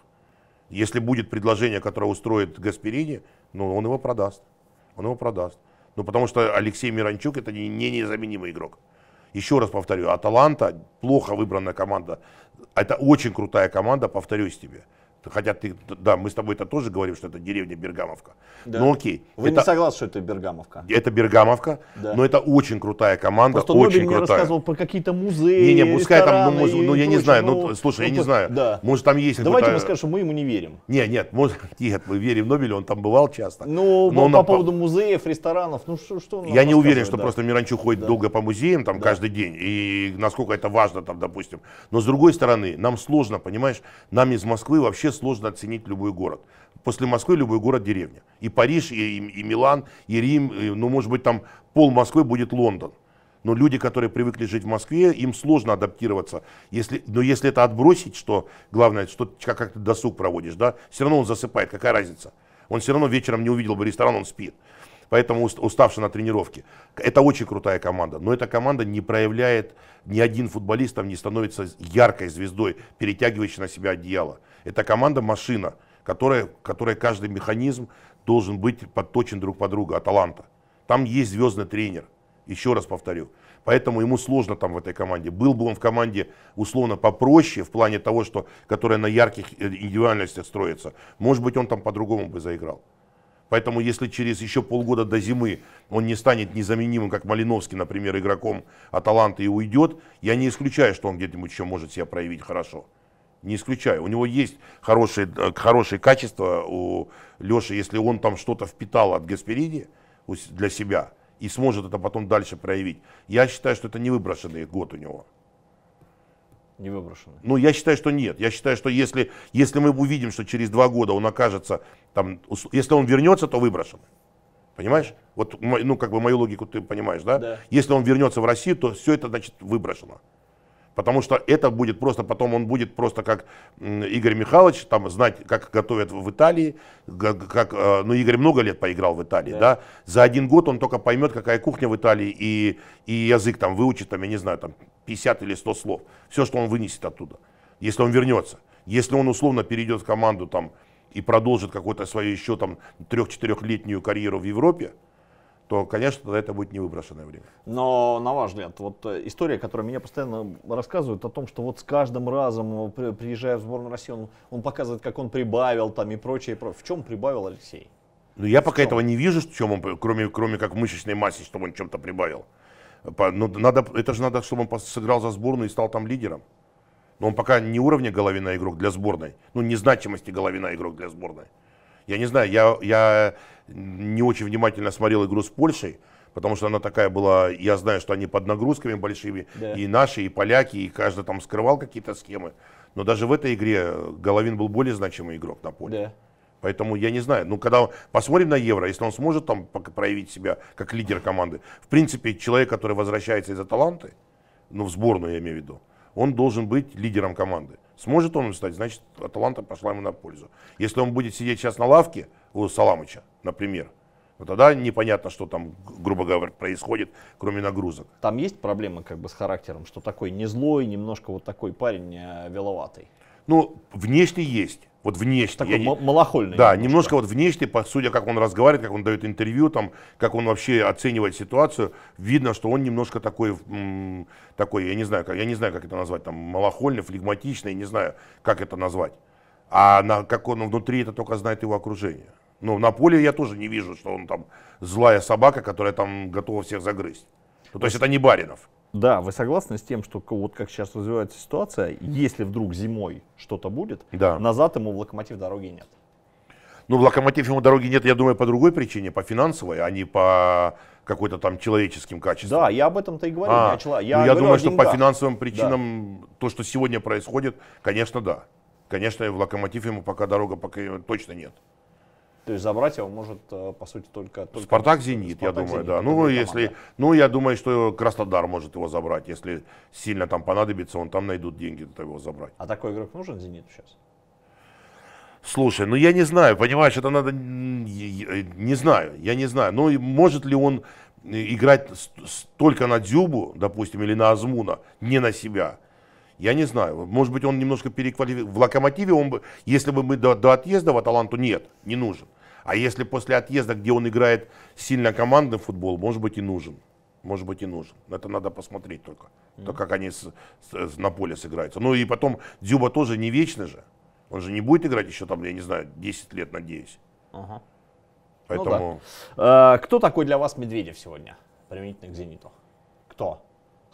Если будет предложение, которое устроит Гасперини, ну, он его продаст. Он его продаст. Ну, потому что Алексей Миранчук это не, не незаменимый игрок. Еще раз повторю, Аталанта плохо выбранная команда. Это очень крутая команда, повторюсь тебе. Хотя ты, да, мы с тобой это тоже говорим, что это деревня Бергамовка. Да. Ну окей. Вы это, не согласны, что это Бергамовка? Это Бергамовка, да. но это очень крутая команда, Просто очень Нобель крутая. мне рассказывал про какие-то музеи, Не, не, пускай там, ну, муз... ну я не знаю, ну, ну слушай, ну, я не знаю, да. может там есть Давайте мы скажем, что мы ему не верим. Не, нет, может, нет, мы верим Нобелю, он там бывал часто. Ну, но по, по поводу музеев, ресторанов, ну что, что Я не уверен, что да. просто Миранчук ходит да. долго по музеям там да. каждый день, и насколько это важно там, допустим. Но с другой стороны, нам сложно, понимаешь, нам из Москвы вообще сложно оценить любой город. После Москвы любой город деревня. И Париж, и, и, и Милан, и Рим, и, ну, может быть, там пол Москвы будет Лондон. Но люди, которые привыкли жить в Москве, им сложно адаптироваться. Если, но если это отбросить, что главное, что как, как ты досуг проводишь, да, все равно он засыпает, какая разница. Он все равно вечером не увидел бы ресторан, он спит. Поэтому уставший на тренировке. Это очень крутая команда, но эта команда не проявляет ни один футболист там не становится яркой звездой, перетягивающей на себя одеяло. Это команда-машина, которая, которая каждый механизм должен быть подточен друг под друга, Аталанта. Там есть звездный тренер, еще раз повторю. Поэтому ему сложно там в этой команде. Был бы он в команде условно попроще, в плане того, что, которая на ярких э, индивидуальностях строится, может быть, он там по-другому бы заиграл. Поэтому если через еще полгода до зимы он не станет незаменимым, как Малиновский, например, игроком Аталанты и уйдет, я не исключаю, что он где-нибудь еще может себя проявить хорошо. Не исключаю. У него есть хорошие, э, хорошие качества у Леши, если он там что-то впитал от Гасперини для себя и сможет это потом дальше проявить. Я считаю, что это не выброшенный год у него не выброшены? Ну, я считаю, что нет. Я считаю, что если, если мы увидим, что через два года он окажется, там, если он вернется, то выброшен. Понимаешь? Вот, ну, как бы мою логику ты понимаешь, да? да. Если он вернется в Россию, то все это, значит, выброшено. Потому что это будет просто, потом он будет просто как Игорь Михайлович, там знать, как готовят в Италии, как, э, ну Игорь много лет поиграл в Италии, да. да, за один год он только поймет, какая кухня в Италии и, и язык там выучит, там, я не знаю, там 50 или 100 слов, все, что он вынесет оттуда, если он вернется, если он условно перейдет в команду там и продолжит какую-то свою еще там трех-четырехлетнюю карьеру в Европе, то, конечно, это будет не выброшенное время. Но, на ваш взгляд, вот э, история, которая меня постоянно рассказывает о том, что вот с каждым разом, э, приезжая в сборную России, он, он показывает, как он прибавил там и прочее, и прочее. В чем прибавил Алексей? Ну, я в пока чем? этого не вижу, в чем он, кроме, кроме как мышечной массе, чтобы он чем-то прибавил. По, ну, надо, это же надо, чтобы он сыграл за сборную и стал там лидером. Но он пока не уровня головина игрок для сборной, ну, незначимости головина игрок для сборной. Я не знаю, я, я не очень внимательно смотрел игру с Польшей, потому что она такая была, я знаю, что они под нагрузками большими, да. и наши, и поляки, и каждый там скрывал какие-то схемы. Но даже в этой игре Головин был более значимый игрок на поле. Да. Поэтому я не знаю. Ну, когда посмотрим на Евро, если он сможет там проявить себя как лидер команды, в принципе, человек, который возвращается из-за таланты, ну, в сборную я имею в виду, он должен быть лидером команды. Сможет он стать, значит, Аталанта пошла ему на пользу. Если он будет сидеть сейчас на лавке у Саламыча, например, но ну, тогда непонятно, что там, грубо говоря, происходит, кроме нагрузок. Там есть проблема как бы с характером, что такой не злой, немножко вот такой парень э, веловатый? Ну, внешне есть вот внешне. Такой я, малохольный. Да, немножко. вот внешне, по судя как он разговаривает, как он дает интервью, там, как он вообще оценивает ситуацию, видно, что он немножко такой, такой, я не знаю, я не знаю, как это назвать, там, малохольный, флегматичный, не знаю, как это назвать. А на, как он внутри, это только знает его окружение. Но на поле я тоже не вижу, что он там злая собака, которая там готова всех загрызть. Ну, то есть это не Баринов. Да, вы согласны с тем, что вот как сейчас развивается ситуация, если вдруг зимой что-то будет, да. назад ему в локомотив дороги нет? Ну, в локомотив ему дороги нет, я думаю, по другой причине, по финансовой, а не по какой-то там человеческим качествам. Да, я об этом-то и говорил. А, я, ну, я, я думаю, что по финансовым причинам да. то, что сегодня происходит, конечно, да. Конечно, в локомотив ему пока дорога пока точно нет. То есть забрать его может, э, по сути, только... только Спартак Зенит, Спартак, я думаю, Зенит, да. Ну, если, команда. ну, я думаю, что Краснодар может его забрать. Если сильно там понадобится, он там найдут деньги, чтобы его забрать. А такой игрок нужен Зенит сейчас? Слушай, ну я не знаю, понимаешь, это надо... Э, не знаю, я не знаю. Но ну, может ли он э, играть только на Дзюбу, допустим, или на Азмуна, не на себя? Я не знаю. Может быть, он немножко переквалифицирован. В Локомотиве он бы, если бы мы до, до отъезда в Аталанту, нет, не нужен. А если после отъезда, где он играет сильно командный футбол, может быть и нужен. Может быть и нужен. Это надо посмотреть только, то, как они с, с, на поле сыграются. Ну и потом Дзюба тоже не вечный же. Он же не будет играть еще там, я не знаю, 10 лет, надеюсь. uh Поэтому... Ну, да. а, кто такой для вас Медведев сегодня, применительно к «Зениту»? Кто?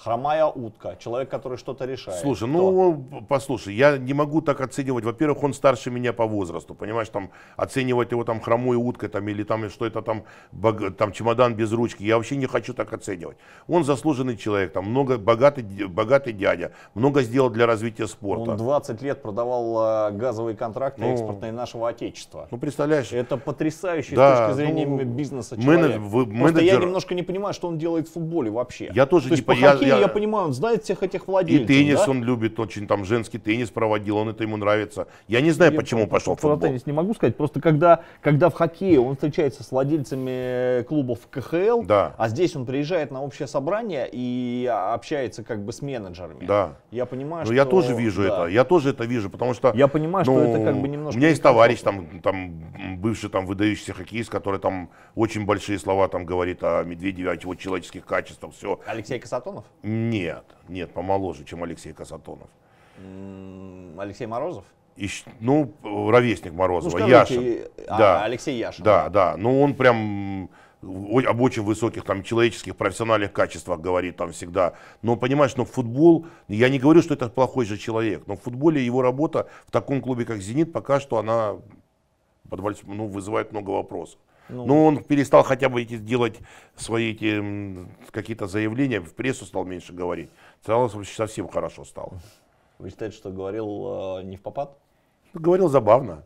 хромая утка, человек, который что-то решает. Слушай, ну послушай, я не могу так оценивать. Во-первых, он старше меня по возрасту, понимаешь, там оценивать его там хромой уткой там или там что это там бог, там чемодан без ручки, я вообще не хочу так оценивать. Он заслуженный человек, там много богатый богатый дядя, много сделал для развития спорта. Он 20 лет продавал э, газовые контракты ну, экспортные нашего отечества. Ну представляешь? Это потрясающе да, с точки зрения ну, бизнеса человек. Менедж, вы, Просто менеджер... я немножко не понимаю, что он делает в футболе вообще. Я тоже То не понимаю я... я понимаю, он знает всех этих владельцев. И теннис да? он любит очень, там женский теннис проводил, он это ему нравится. Я не знаю, я почему про, пошел про, футбол. Про теннис не могу сказать, просто когда, когда в хоккее он встречается с владельцами клубов КХЛ, да. а здесь он приезжает на общее собрание и общается как бы с менеджерами. Да. Я понимаю, Но ну, что... я тоже вижу да. это, я тоже это вижу, потому что... Я понимаю, ну, что это как бы немножко... У меня есть товарищ, там, там бывший там выдающийся хоккеист, который там очень большие слова там говорит о Медведеве, о его человеческих качествах, все. Алексей Касатонов? Нет, нет, помоложе, чем Алексей Касатонов. Алексей Морозов? И, ну, ровесник Морозова, ну, Яшин. А, да. Алексей Яшин. Да, да, ну он прям об очень высоких там человеческих, профессиональных качествах говорит там всегда. Но понимаешь, но футбол, я не говорю, что это плохой же человек, но в футболе его работа в таком клубе, как «Зенит», пока что она ну, вызывает много вопросов. Ну, ну он перестал хотя бы эти, делать свои эти, какие-то заявления, в прессу стал меньше говорить. Стало совсем хорошо стало. Вы считаете, что говорил э, не в попад? Говорил забавно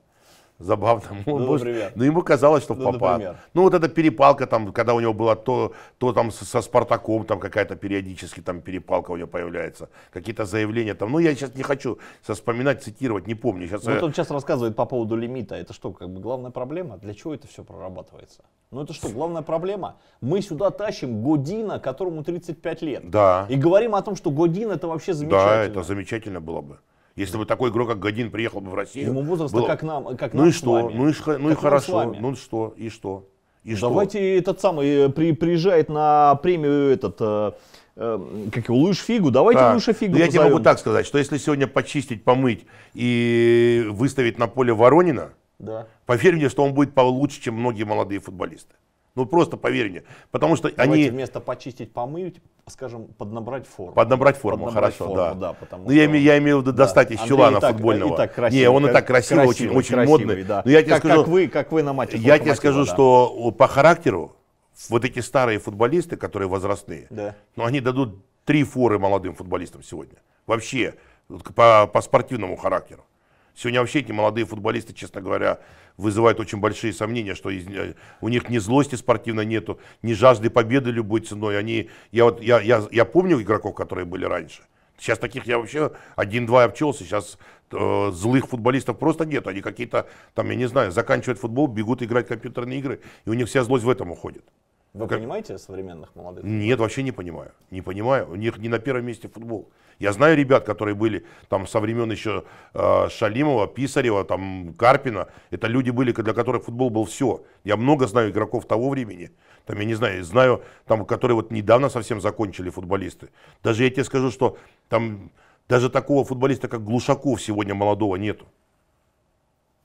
забавно. Ну, он, может, ну, ему казалось, что ну, попад. Например. Ну, вот эта перепалка, там, когда у него была то, то там со Спартаком, там какая-то периодически там перепалка у него появляется, какие-то заявления там. Ну, я сейчас не хочу вспоминать, цитировать, не помню. Сейчас ну, вот я... он сейчас рассказывает по поводу лимита. Это что, как бы главная проблема? Для чего это все прорабатывается? Ну, это что, главная проблема? Мы сюда тащим Година, которому 35 лет. Да. И говорим о том, что Годин это вообще замечательно. Да, это замечательно было бы. Если бы такой игрок, как Годин, приехал бы в Россию... Ему возраст было... как нам, как ну и что? Ну и, ш... ну и хорошо. Ну что? И что? И Давайте что? этот самый э, при, приезжает на премию этот, э, э, как его, Луиш Фигу. Давайте так. Луиша Фигу ну, Я тебе могу так сказать, что если сегодня почистить, помыть и выставить на поле Воронина, да. поверь мне, что он будет получше, чем многие молодые футболисты. Ну просто поверь мне. Потому что Давайте они... вместо почистить, помыть, скажем, поднабрать форму. Поднабрать форму, поднабрать хорошо, форму, да. да потому ну, что... я, имею, я имею в виду достать да. из чулана так, футбольного. И так красивый, Не, он и так красивый, красивый очень, очень красивый, модный. Да. Но я тебе как, скажу, как, вы, как вы на матче. Я тебе скажу, да. что по характеру вот эти старые футболисты, которые возрастные, да. ну они дадут три форы молодым футболистам сегодня. Вообще, по, по спортивному характеру. Сегодня вообще эти молодые футболисты, честно говоря, вызывают очень большие сомнения, что из, э, у них ни злости спортивной нету, ни жажды победы любой ценой. Они, я, вот, я, я, я помню игроков, которые были раньше. Сейчас таких я вообще один-два обчелся, сейчас э, злых футболистов просто нет. Они какие-то, там, я не знаю, заканчивают футбол, бегут играть в компьютерные игры, и у них вся злость в этом уходит. Вы как... понимаете современных молодых? Нет, вообще не понимаю. Не понимаю. У них не на первом месте футбол. Я знаю ребят, которые были там со времен еще э, Шалимова, Писарева, там Карпина. Это люди были, для которых футбол был все. Я много знаю игроков того времени. Там, я не знаю, знаю, там, которые вот недавно совсем закончили футболисты. Даже я тебе скажу, что там даже такого футболиста, как Глушаков, сегодня молодого нету.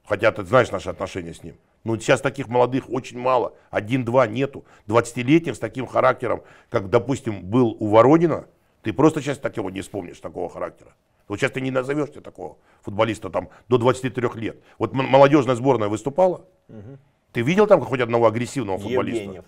Хотя ты знаешь наши отношения с ним. Ну, сейчас таких молодых очень мало, один-два нету. 20-летних с таким характером, как, допустим, был у Воронина, ты просто сейчас такого не вспомнишь, такого характера. Вот сейчас ты не назовешь тебе такого футболиста там до 23 лет. Вот молодежная сборная выступала, угу. ты видел там хоть одного агрессивного футболиста? Евгеньев.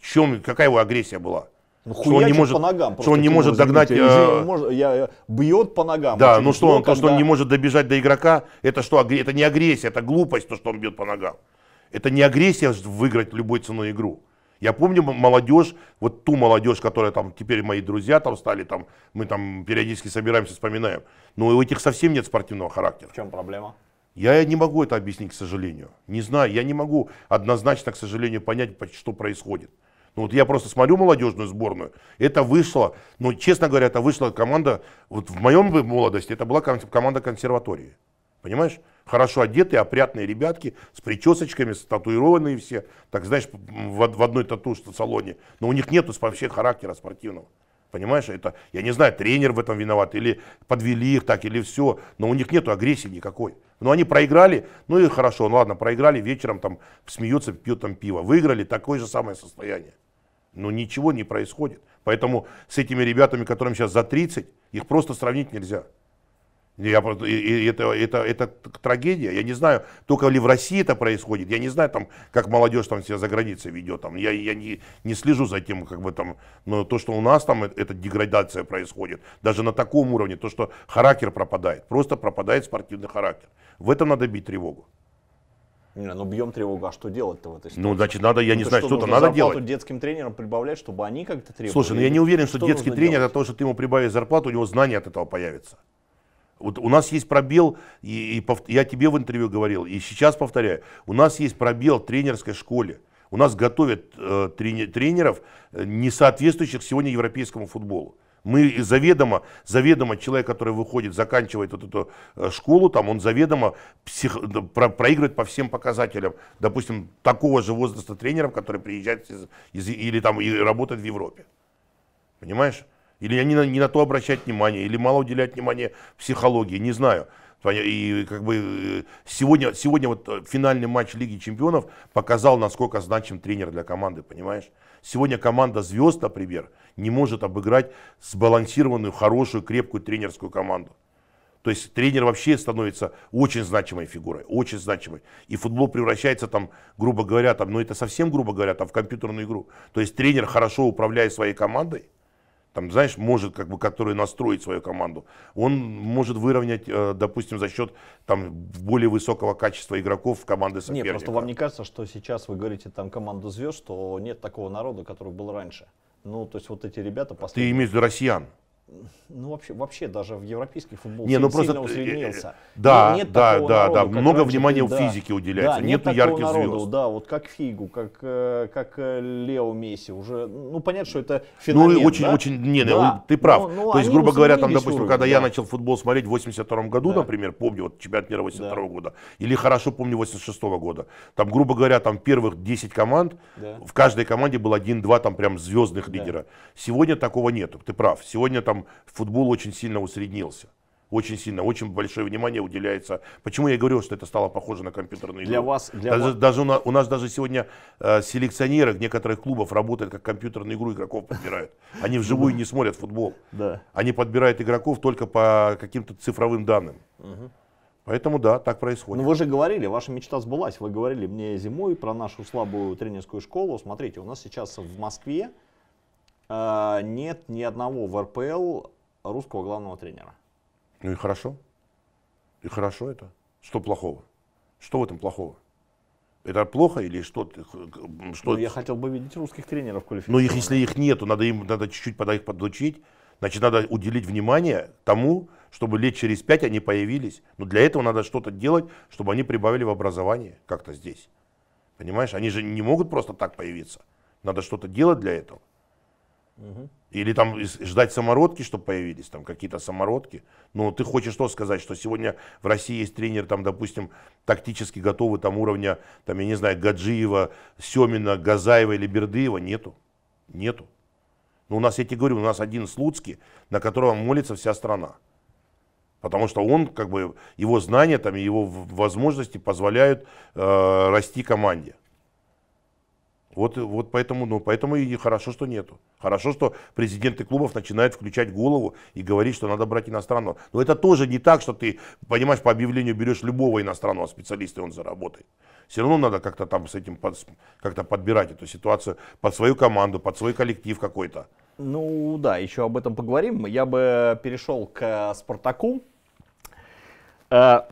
Чем, какая его агрессия была? Ну, что он не может, по ногам, что он не может догнать, э... Извините, я, я, э, бьет по ногам. Да, ну что он, когда... что он не может добежать до игрока, это что, агр, это не агрессия, это глупость, то, что он бьет по ногам. Это не агрессия выиграть любой ценой игру. Я помню молодежь, вот ту молодежь, которая там теперь мои друзья там стали, там, мы там периодически собираемся, вспоминаем. Но у этих совсем нет спортивного характера. В чем проблема? Я не могу это объяснить, к сожалению. Не знаю, я не могу однозначно, к сожалению, понять, что происходит. Ну вот я просто смотрю молодежную сборную, это вышло, ну честно говоря, это вышла команда, вот в моем молодости это была команда консерватории. Понимаешь? Хорошо одетые, опрятные ребятки, с причесочками, с татуированные все. Так знаешь, в, в одной тату-салоне. Но у них нету вообще характера спортивного. Понимаешь, это, я не знаю, тренер в этом виноват, или подвели их так, или все, но у них нету агрессии никакой. Но они проиграли, ну и хорошо, ну ладно, проиграли, вечером там смеются, пьют там пиво. Выиграли, такое же самое состояние. Но ничего не происходит. Поэтому с этими ребятами, которым сейчас за 30, их просто сравнить нельзя. Я просто, и, и, это, это, это трагедия. Я не знаю, только ли в России это происходит. Я не знаю, там, как молодежь там себя за границей ведет. Там. Я, я не, не слежу за тем, как бы там, но то, что у нас там эта деградация происходит, даже на таком уровне, то, что характер пропадает, просто пропадает спортивный характер. В этом надо бить тревогу. Не, ну бьем тревогу, а что делать-то в этой ну, ситуации? Ну, значит, надо, я ну, не знаю, что-то надо делать. детским тренерам прибавлять, чтобы они как-то требовали? Слушай, ну я не уверен, что, что детский тренер, делать? от того, что ты ему прибавишь зарплату, у него знания от этого появятся. Вот у нас есть пробел, и, и пов, я тебе в интервью говорил, и сейчас повторяю, у нас есть пробел в тренерской школе. У нас готовят э, трени, тренеров, э, не соответствующих сегодня европейскому футболу. Мы заведомо, заведомо человек, который выходит, заканчивает вот эту э, школу, там он заведомо псих, про, проигрывает по всем показателям, допустим, такого же возраста тренеров, которые приезжают из, из, или там и работают в Европе. Понимаешь? Или они не на то обращать внимание, или мало уделять внимание психологии, не знаю. И как бы э, сегодня, сегодня вот э, финальный матч Лиги Чемпионов показал, насколько значим тренер для команды, понимаешь? Сегодня команда звезд, например, не может обыграть сбалансированную, хорошую, крепкую тренерскую команду. То есть тренер вообще становится очень значимой фигурой, очень значимой. И футбол превращается там, грубо говоря, там, ну это совсем грубо говоря, там в компьютерную игру. То есть тренер, хорошо управляя своей командой, там, знаешь, может, как бы, который настроит свою команду, он может выровнять, э, допустим, за счет там более высокого качества игроков в команды соперника. Нет, просто вам не кажется, что сейчас вы говорите там команду звезд, что нет такого народа, который был раньше? Ну, то есть вот эти ребята... Последние... Ты имеешь в виду россиян? ну вообще, вообще даже в европейский футбол не, ну просто, э, э, усреднился. Да, нет, да, да, народу, да, много раньше, внимания да, физике уделяется, да, нет, нет ярких народу, звезд. Да, вот как Фигу, как, э, как Лео Месси, уже, ну понятно, что это ну, феномен. Ну очень, да? очень, не, да. Ну, ты прав. Но, ну, но То есть, грубо говоря, там, допустим, уровень, когда да. я начал футбол смотреть в 82 году, да. например, помню, вот чемпионат мира 82 да. года, или хорошо помню 86 года, там, грубо говоря, там первых 10 команд, да. в каждой команде был один-два там прям звездных да. лидера. Сегодня такого нету, ты прав, сегодня там футбол очень сильно усреднился очень сильно, очень большое внимание уделяется. Почему я говорю, что это стало похоже на компьютерную игру? Для вас, для даже, вас... даже у, нас, у нас даже сегодня э, селекционеры некоторых клубов работают как компьютерную игру игроков подбирают. Они вживую не смотрят футбол. Да. Они подбирают игроков только по каким-то цифровым данным. Угу. Поэтому да, так происходит. Ну вы же говорили, ваша мечта сбылась. Вы говорили мне зимой про нашу слабую тренерскую школу. Смотрите, у нас сейчас в Москве а, нет ни одного в РПЛ русского главного тренера. Ну и хорошо. И хорошо это. Что плохого? Что в этом плохого? Это плохо или что? что... Ну, я хотел бы видеть русских тренеров квалифицированных. Но ну, их, если их нету, надо им надо чуть-чуть под их подучить. Значит, надо уделить внимание тому, чтобы лет через пять они появились. Но для этого надо что-то делать, чтобы они прибавили в образование как-то здесь. Понимаешь, они же не могут просто так появиться. Надо что-то делать для этого. Или там ждать самородки, чтобы появились там какие-то самородки. Но ну, ты хочешь что сказать, что сегодня в России есть тренер, там, допустим, тактически готовы там уровня, там, я не знаю, Гаджиева, Семина, Газаева или Бердыева? Нету. Нету. Ну у нас, я тебе говорю, у нас один Слуцкий, на которого молится вся страна. Потому что он, как бы, его знания, там, и его возможности позволяют э, расти команде. Вот, вот поэтому, ну, поэтому и хорошо, что нету. Хорошо, что президенты клубов начинают включать голову и говорить, что надо брать иностранного. Но это тоже не так, что ты, понимаешь, по объявлению берешь любого иностранного специалиста, и он заработает. Все равно надо как-то там с этим под, как-то подбирать эту ситуацию под свою команду, под свой коллектив какой-то. Ну да, еще об этом поговорим. Я бы перешел к э, Спартаку. Э,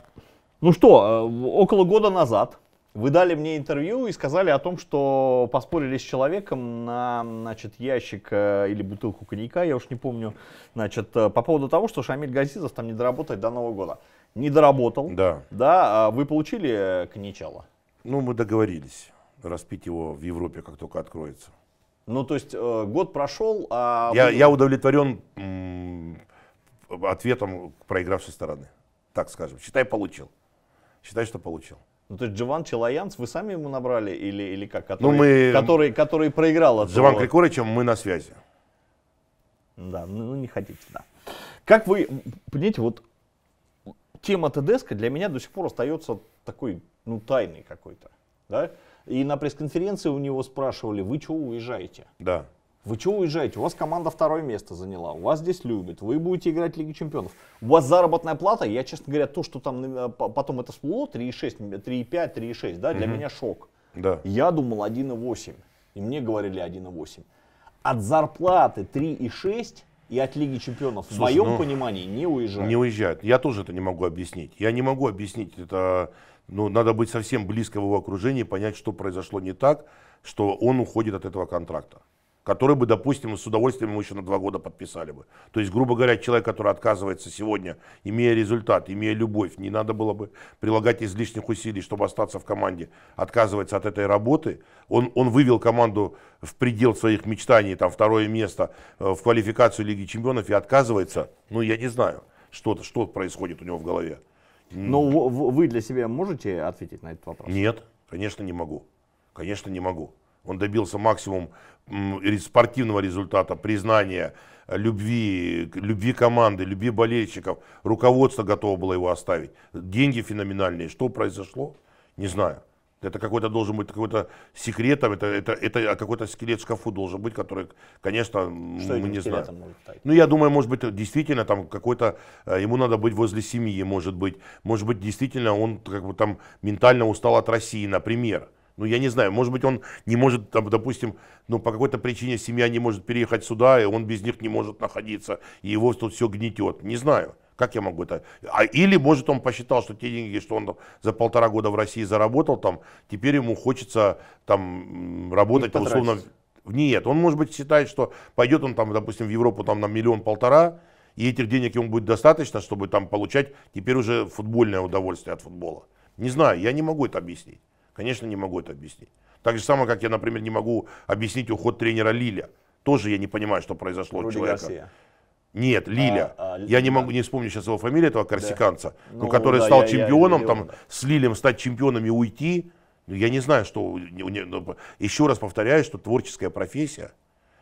ну что, э, около года назад вы дали мне интервью и сказали о том, что поспорили с человеком на значит, ящик э, или бутылку коньяка, я уж не помню, значит, э, по поводу того, что Шамиль Газизов там не доработает до Нового года. Не доработал. Да. Да, а вы получили э, коньячало? Ну, мы договорились распить его в Европе, как только откроется. Ну, то есть э, год прошел, а... Я, вы... я удовлетворен ответом проигравшей стороны, так скажем. Считай, получил. Считай, что получил. Ну, то есть Джован Челаянц вы сами ему набрали или, или как? Ну, который, ну, мы... который, который проиграл от Джован того... Крикорычем а мы на связи. Да, ну, ну не хотите, да. Как вы, понимаете, вот тема ТДСК для меня до сих пор остается такой, ну, тайной какой-то, да? И на пресс-конференции у него спрашивали, вы чего уезжаете? Да. Вы чего уезжаете? У вас команда второе место заняла, у вас здесь любят, вы будете играть в Лиге Чемпионов. У вас заработная плата, я, честно говоря, то, что там э, потом это всплыло, 3,6, 3,5, 3,6, да, для mm меня шок. Да. Я думал 1,8, и мне говорили 1,8. От зарплаты 3,6 и от Лиги Чемпионов, Слушай, в моем ну, понимании, не уезжают. Не уезжают. Я тоже это не могу объяснить. Я не могу объяснить это. Ну, надо быть совсем близко в его окружении, понять, что произошло не так, что он уходит от этого контракта который бы, допустим, с удовольствием мы еще на два года подписали бы. То есть, грубо говоря, человек, который отказывается сегодня, имея результат, имея любовь, не надо было бы прилагать излишних усилий, чтобы остаться в команде, отказывается от этой работы. Он, он вывел команду в предел своих мечтаний, там второе место э, в квалификацию Лиги Чемпионов и отказывается. Ну, я не знаю, что, что происходит у него в голове. Но вы для себя можете ответить на этот вопрос? Нет, конечно, не могу. Конечно, не могу. Он добился максимум спортивного результата, признания, э, любви, любви команды, любви болельщиков. Руководство готово было его оставить. Деньги феноменальные. Что произошло? Не знаю. Это какой-то должен быть какой-то секретом, это, это, это а какой-то скелет в шкафу должен быть, который, конечно, Что мы не знаем. может Ну, я думаю, может быть, действительно, там какой-то, э, ему надо быть возле семьи, может быть. Может быть, действительно, он как бы там ментально устал от России, например. Ну, я не знаю, может быть, он не может, там, допустим, ну, по какой-то причине семья не может переехать сюда, и он без них не может находиться, и его тут все гнетет. Не знаю, как я могу это... А, или, может, он посчитал, что те деньги, что он там, за полтора года в России заработал, там, теперь ему хочется там работать, там, условно... Нет, он, может быть, считает, что пойдет он там, допустим, в Европу там на миллион-полтора, и этих денег ему будет достаточно, чтобы там получать теперь уже футбольное удовольствие от футбола. Не знаю, я не могу это объяснить. Конечно, не могу это объяснить. Так же самое, как я, например, не могу объяснить уход тренера Лиля. Тоже я не понимаю, что произошло у человека. Гарсия. Нет, Лиля. А, а, я не могу не вспомню сейчас его фамилию, этого корсиканца, да. ну, ну, который да, стал я, чемпионом, я, там, да. с Лилем стать чемпионом и уйти. Я не знаю, что... Ну, еще раз повторяю, что творческая профессия –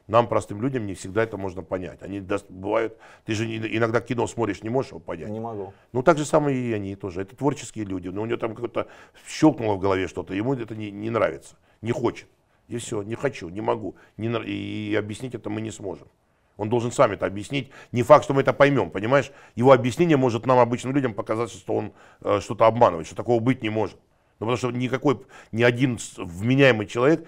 нам, простым людям, не всегда это можно понять. Они даст, бывают, ты же не, иногда кино смотришь, не можешь его понять. Не могу. Ну, так же самое и они тоже. Это творческие люди, но ну, у него там какое-то щелкнуло в голове что-то, ему это не, не нравится, не хочет. И все, не хочу, не могу. Не, и объяснить это мы не сможем. Он должен сам это объяснить. Не факт, что мы это поймем, понимаешь? Его объяснение может нам, обычным людям, показаться, что он э, что-то обманывает, что такого быть не может. Ну, потому что никакой, ни один вменяемый человек,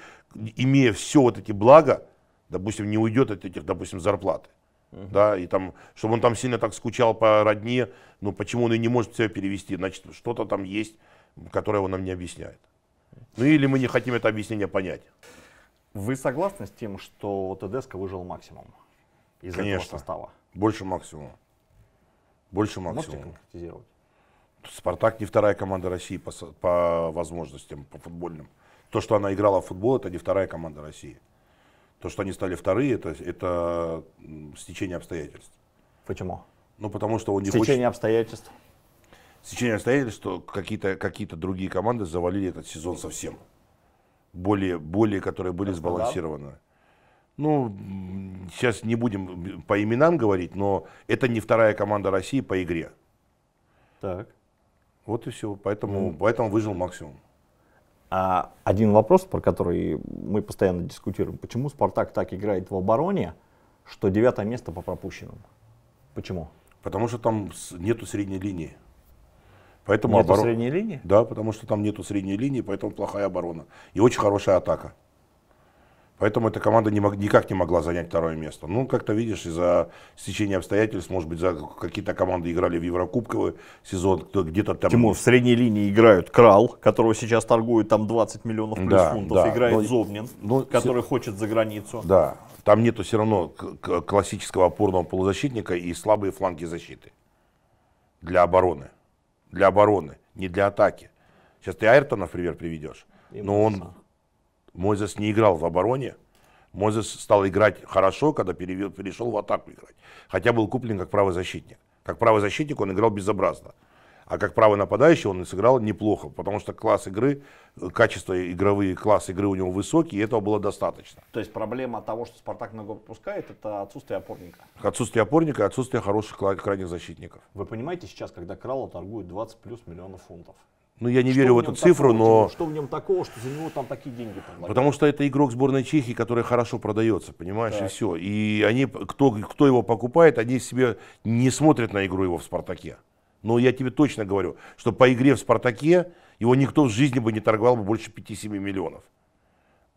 имея все вот эти блага, допустим, не уйдет от этих, допустим, зарплаты. Uh-huh. Да, и там, чтобы он там сильно так скучал по родне, ну почему он и не может себя перевести, значит, что-то там есть, которое он нам не объясняет. Ну или мы не хотим это объяснение понять. Вы согласны с тем, что ТДСК выжил максимум из Конечно. этого состава? Больше максимума. Больше максимума. Можете Спартак не вторая команда России по, по возможностям, по футбольным. То, что она играла в футбол, это не вторая команда России. То, что они стали вторые, это, это стечение обстоятельств. Почему? Ну, потому что он не стечение хочет... обстоятельств. Стечение обстоятельств, что какие-то какие другие команды завалили этот сезон совсем. Более, более которые были сбалансированы. Ну, сейчас не будем по именам говорить, но это не вторая команда России по игре. Так. Вот и все. Поэтому, mm. Ну. поэтому выжил максимум. А один вопрос, про который мы постоянно дискутируем. Почему «Спартак» так играет в обороне, что девятое место по пропущенным? Почему? Потому что там нету средней линии. Поэтому нету оборон... средней линии? Да, потому что там нету средней линии, поэтому плохая оборона. И очень хорошая атака. Поэтому эта команда не мог, никак не могла занять второе место. Ну, как-то видишь, из-за стечения обстоятельств, может быть, за какие-то команды играли в Еврокубковый сезон, где-то там... Тимур, в средней линии играют Крал, которого сейчас торгуют там 20 миллионов плюс да, фунтов, да. играет но, Зобнин, но, который все... хочет за границу. Да, там нету все равно классического опорного полузащитника и слабые фланги защиты для обороны. Для обороны, не для атаки. Сейчас ты Айртона, например, приведешь, но он Мойзес не играл в обороне. Мойзес стал играть хорошо, когда перешел в атаку играть. Хотя был куплен как правозащитник. Как правозащитник он играл безобразно. А как правый нападающий он сыграл неплохо, потому что класс игры, качество игровые, класс игры у него высокий, и этого было достаточно. То есть проблема того, что Спартак много пропускает, это отсутствие опорника? Отсутствие опорника и отсутствие хороших крайних защитников. Вы понимаете сейчас, когда Крало торгует 20 плюс миллионов фунтов, ну, я не что верю в эту цифру, такого, но... Что в нем такого, что за него там такие деньги предлагают? Потому что это игрок сборной Чехии, который хорошо продается, понимаешь, так. и все. И они, кто, кто его покупает, они себе не смотрят на игру его в «Спартаке». Но я тебе точно говорю, что по игре в «Спартаке» его никто в жизни бы не торговал бы больше 5-7 миллионов.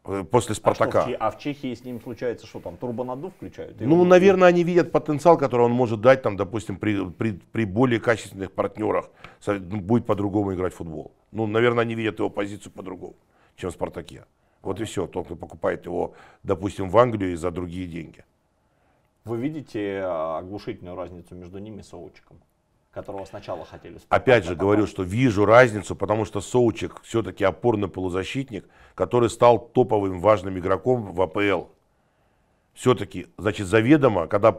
Э, после Спартака. А, что, в а в Чехии с ним случается что там, турбонаддув включают? Ну, Или... наверное, они видят потенциал, который он может дать, там, допустим, при, при, при более качественных партнерах ну, будет по-другому играть в футбол. Ну, наверное, они видят его позицию по-другому, чем в Спартаке. Вот и все. Тот, кто покупает его, допустим, в Англию и за другие деньги. Вы видите а, оглушительную разницу между ними и Соучиком? которого сначала хотели спортать. Опять же говорю, что вижу разницу, потому что Соучек все-таки опорный полузащитник, который стал топовым важным игроком в АПЛ. Все-таки, значит, заведомо, когда,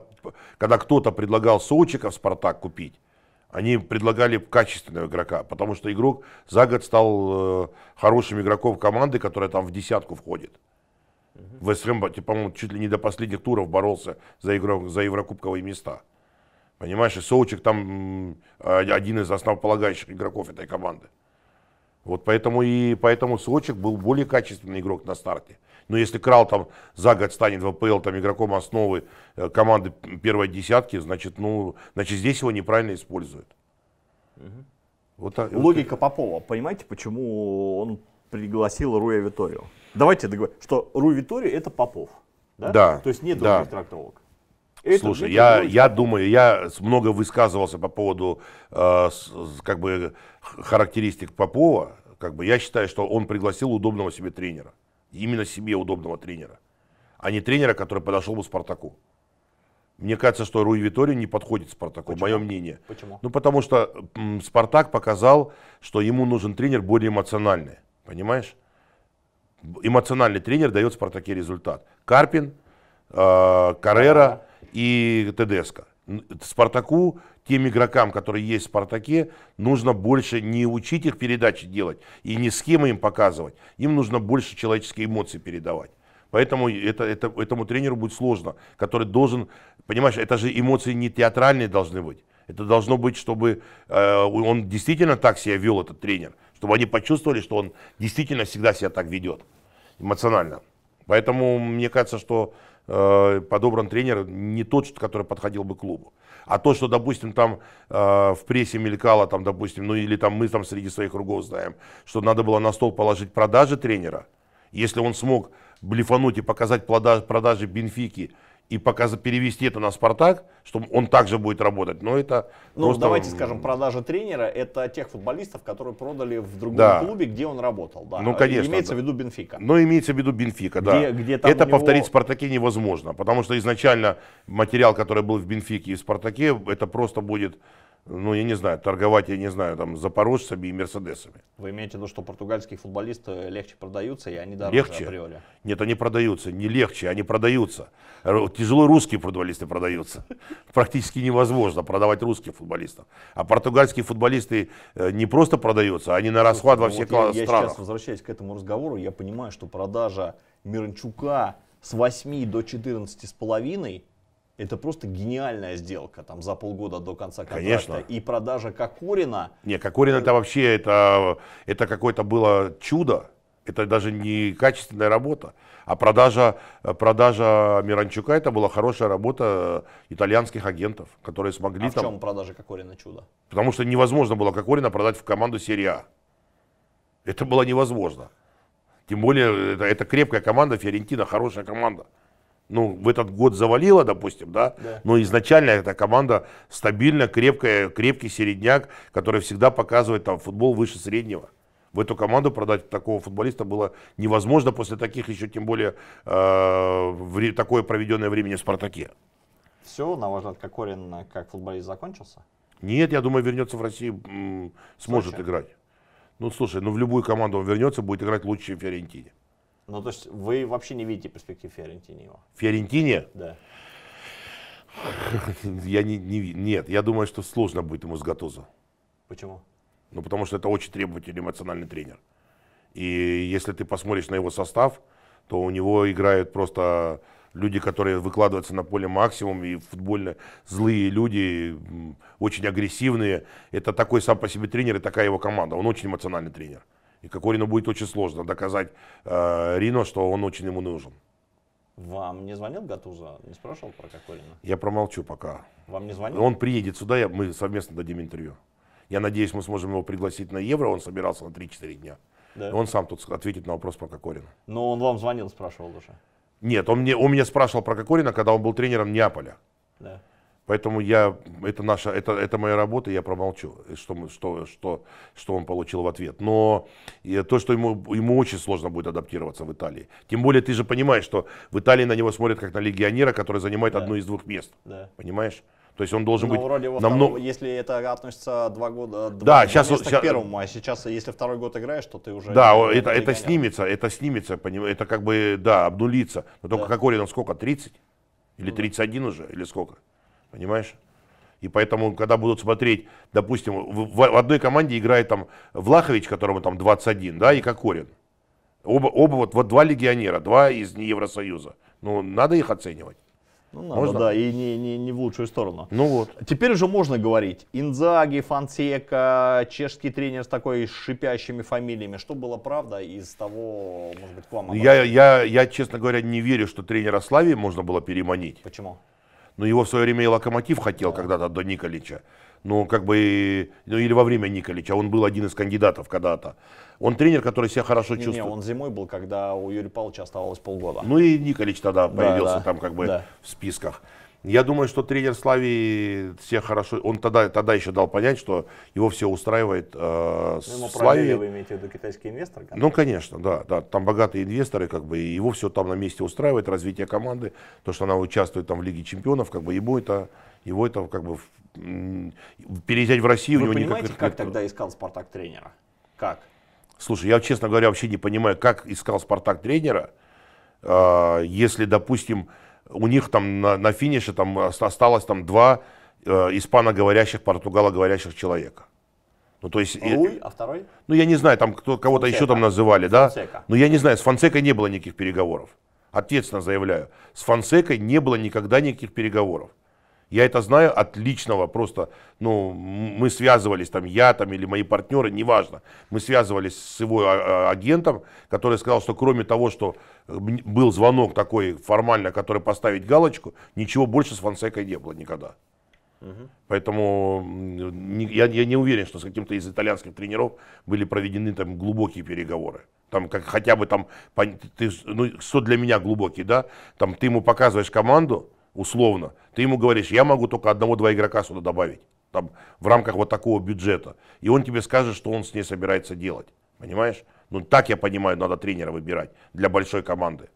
когда кто-то предлагал Соучика в «Спартак» купить, они предлагали качественного игрока, потому что игрок за год стал э, хорошим игроком команды, которая там в десятку входит. Угу. Вестхэм, по-моему, чуть ли не до последних туров боролся за, игрок, за еврокубковые места. Понимаешь, и Соучек там а, один из основополагающих игроков этой команды. Вот поэтому и поэтому Сочек был более качественный игрок на старте. Но если Крал там за год станет в АПЛ там, игроком основы э, команды первой десятки, значит, ну, значит здесь его неправильно используют. Угу. Вот, Логика вот. Попова. Понимаете, почему он пригласил Руя Виторио? Давайте договоримся, что Руя Виторио это Попов. Да? да. То есть нет других да. трактовок. Это, Слушай, я, я думаю, я много высказывался по поводу э, как бы характеристик Попова. Как бы я считаю, что он пригласил удобного себе тренера, именно себе удобного тренера, а не тренера, который подошел бы Спартаку. Мне кажется, что Руи Витори не подходит Спартаку, Почему? мое мнение. Почему? Ну, потому что м, Спартак показал, что ему нужен тренер более эмоциональный. Понимаешь? Эмоциональный тренер дает Спартаке результат. Карпин, э, Каррера, и ТДСК. Спартаку, тем игрокам, которые есть в Спартаке, нужно больше не учить их передачи делать и не схемы им показывать. Им нужно больше человеческие эмоции передавать. Поэтому это, это, этому тренеру будет сложно, который должен, понимаешь, это же эмоции не театральные должны быть. Это должно быть, чтобы э, он действительно так себя вел, этот тренер. Чтобы они почувствовали, что он действительно всегда себя так ведет эмоционально. Поэтому мне кажется, что э, подобран тренер не тот, который подходил бы клубу. А то, что, допустим, там э, в прессе мелькало, там, допустим, ну или там мы там среди своих кругов знаем, что надо было на стол положить продажи тренера, если он смог блефануть и показать продажи Бенфики и пока перевести это на «Спартак», чтобы он также будет работать. Но это ну, просто... давайте скажем, продажа тренера – это тех футболистов, которые продали в другом да. клубе, где он работал. Да. Ну, конечно. Имеется да. в виду Бенфика. Но ну, имеется в виду Бенфика, где, да. Где это него... повторить в «Спартаке» невозможно, потому что изначально материал, который был в «Бенфике» и в «Спартаке», это просто будет ну, я не знаю, торговать, я не знаю, там, запорожцами и мерседесами. Вы имеете в виду, что португальские футболисты легче продаются, и они дороже легче? априори? Нет, они продаются, не легче, они продаются. Тяжело русские футболисты продаются. Практически невозможно продавать русских футболистов. А португальские футболисты э, не просто продаются, они на расхват во ну всех странах. Я сейчас возвращаюсь к этому разговору, я понимаю, что продажа Миранчука с 8 до 14 с половиной – это просто гениальная сделка там за полгода до конца контракта. Конечно. И продажа Кокорина. Не, Кокорин это вообще это, это какое-то было чудо. Это даже не качественная работа. А продажа, продажа Миранчука это была хорошая работа итальянских агентов, которые смогли а там... в чем продажа Кокорина чудо? Потому что невозможно было Кокорина продать в команду серия а». Это было невозможно. Тем более, это, это крепкая команда, Фиорентина хорошая команда. Ну, в этот год завалила, допустим, да? да. Но изначально эта команда стабильно, крепкая, крепкий середняк, который всегда показывает там футбол выше среднего. В эту команду продать такого футболиста было невозможно после таких еще, тем более, э, такое проведенное время в «Спартаке». Все, на ваш взгляд, Кокорин как футболист закончился? Нет, я думаю, вернется в Россию, сможет Зачем? играть. Ну, слушай, ну в любую команду он вернется, будет играть лучше, чем в Фиорентине. Ну, то есть вы вообще не видите перспектив Фиорентине его? Фиорентине? Да. Я не, не, нет, я думаю, что сложно будет ему с Гатузо. Почему? Ну, потому что это очень требовательный эмоциональный тренер. И если ты посмотришь на его состав, то у него играют просто люди, которые выкладываются на поле максимум, и футбольно злые люди, очень агрессивные. Это такой сам по себе тренер и такая его команда. Он очень эмоциональный тренер. И Кокорину будет очень сложно доказать э, Рино, что он очень ему нужен. Вам не звонил Гатуза? Не спрашивал про Кокорина? Я промолчу пока. Вам не звонил? Он приедет сюда, мы совместно дадим интервью. Я надеюсь, мы сможем его пригласить на Евро. Он собирался на 3-4 дня. Да. Он сам тут ответит на вопрос про Кокорина. Но он вам звонил, спрашивал уже? Нет, он, мне, он меня спрашивал про Кокорина, когда он был тренером Неаполя. Да. Поэтому я, это, наша, это, это моя работа, я промолчу, что, что, что, что он получил в ответ. Но то, что ему, ему очень сложно будет адаптироваться в Италии. Тем более ты же понимаешь, что в Италии на него смотрят как на легионера, который занимает да. одно из двух мест. Да. Понимаешь? То есть он должен Но ну, быть вроде во намного... втором, если это относится два года, два, да, два сейчас, места сейчас... к первому, а сейчас если второй год играешь, то ты уже да, это это снимется, это снимется, поним... это как бы да обнулится. Но только да. Кокорину сколько, 30 или 31 ну уже или сколько? понимаешь? И поэтому, когда будут смотреть, допустим, в, в одной команде играет там Влахович, которому там 21, да, и Кокорин. Оба, оба вот, вот два легионера, два из Евросоюза. Ну, надо их оценивать. Ну, надо, можно? да, и не, не, не в лучшую сторону. Ну вот. Теперь уже можно говорить. Инзаги, Фансека, чешский тренер с такой шипящими фамилиями. Что было правда из того, может быть, к вам? Я, я, я, честно говоря, не верю, что тренера Славии можно было переманить. Почему? Но ну, его в свое время и Локомотив хотел когда-то до Николича. Ну, как бы, ну или во время Николича. Он был один из кандидатов когда-то. Он тренер, который себя хорошо не, чувствует. Не, он зимой был, когда у Юрия Павловича оставалось полгода. Ну и Николич тогда да, появился да, там как бы да. в списках. Я думаю, что тренер Слави все хорошо. Он тогда, тогда еще дал понять, что его все устраивает. Э, ну, Слави. Вы имеете в виду китайский инвестор? Конечно. Ну, конечно, да, да. Там богатые инвесторы, как бы, и его все там на месте устраивает, развитие команды, то, что она участвует там в Лиге Чемпионов, как бы ему это, его это как бы переезжать в Россию. Вы у него понимаете, никаких... как тогда искал Спартак тренера? Как? Слушай, я, честно говоря, вообще не понимаю, как искал Спартак тренера, э, если, допустим, у них там на, на финише там осталось там два э, испаноговорящих, португалоговорящих человека. Ну, то есть, Руй, а второй? Ну, я не знаю, там кто, кого-то еще там называли, да? Фонсека. Ну, я не знаю, с Фонсекой не было никаких переговоров. Ответственно заявляю, с Фонсекой не было никогда никаких переговоров. Я это знаю от личного просто, ну, мы связывались там, я там или мои партнеры, неважно. Мы связывались с его а, а, агентом, который сказал, что кроме того, что э, был звонок такой формально, который поставить галочку, ничего больше с Фонсекой не было никогда. Угу. Поэтому я, я не уверен, что с каким-то из итальянских тренеров были проведены там глубокие переговоры. Там как хотя бы там, ты, ну, что для меня глубокий, да, там ты ему показываешь команду, условно, ты ему говоришь, я могу только одного-два игрока сюда добавить, там, в рамках вот такого бюджета. И он тебе скажет, что он с ней собирается делать. Понимаешь? Ну, так я понимаю, надо тренера выбирать для большой команды.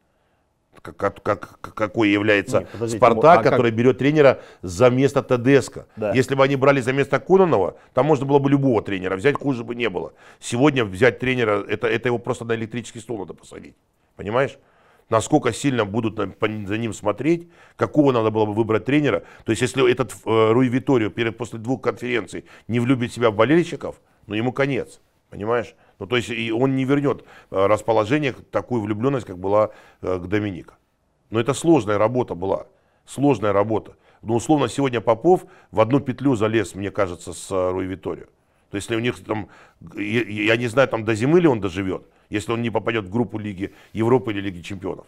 Как, как, какой является Нет, Спартак, а который как... берет тренера за место Тедеско. Да. Если бы они брали за место Кононова, там можно было бы любого тренера взять, хуже бы не было. Сегодня взять тренера, это, это его просто на электрический стол надо посадить. Понимаешь? насколько сильно будут за ним смотреть, какого надо было бы выбрать тренера. То есть, если этот э, Руи Виторио после двух конференций не влюбит себя в болельщиков, ну ему конец, понимаешь? Ну, то есть, и он не вернет э, расположение, такую влюбленность, как была э, к Доминика. Но это сложная работа была, сложная работа. Но ну, условно сегодня Попов в одну петлю залез, мне кажется, с э, Руи Виторио. То есть, если у них там, э, я не знаю, там до зимы ли он доживет, если он не попадет в группу Лиги Европы или Лиги Чемпионов.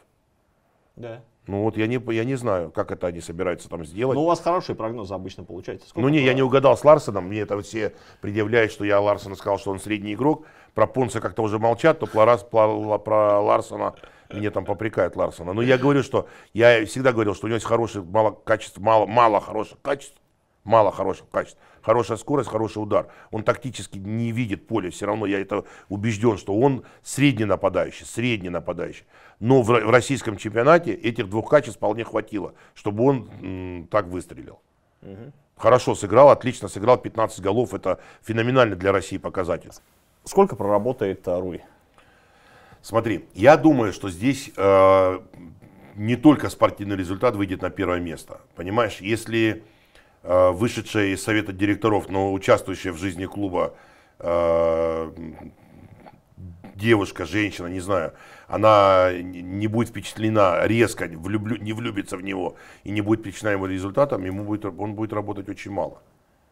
Да. Ну вот я не, я не знаю, как это они собираются там сделать. Ну у вас хорошие прогнозы обычно получается. Сколько ну не, я не угадал с Ларсоном. Мне это все предъявляют, что я Ларсона сказал, что он средний игрок. Про Понца как-то уже молчат, то про, про, Ларсона мне там попрекают Ларсона. Но я говорю, что я всегда говорил, что у него есть хорошие мало качеств, мало, мало хороших качеств. Мало хороших качеств хорошая скорость, хороший удар. Он тактически не видит поле, все равно я это убежден, что он средний нападающий, средний нападающий. Но в, в российском чемпионате этих двух качеств вполне хватило, чтобы он м, так выстрелил. Угу. Хорошо сыграл, отлично сыграл, 15 голов, это феноменально для России показатель. Сколько проработает а, Смотри, я думаю, что здесь э, не только спортивный результат выйдет на первое место. Понимаешь, если Э, вышедшая из совета директоров, но участвующая в жизни клуба э, девушка, женщина, не знаю, она не будет впечатлена резко, влюблю, не влюбится в него и не будет впечатлена его результатом, ему будет, он будет работать очень мало.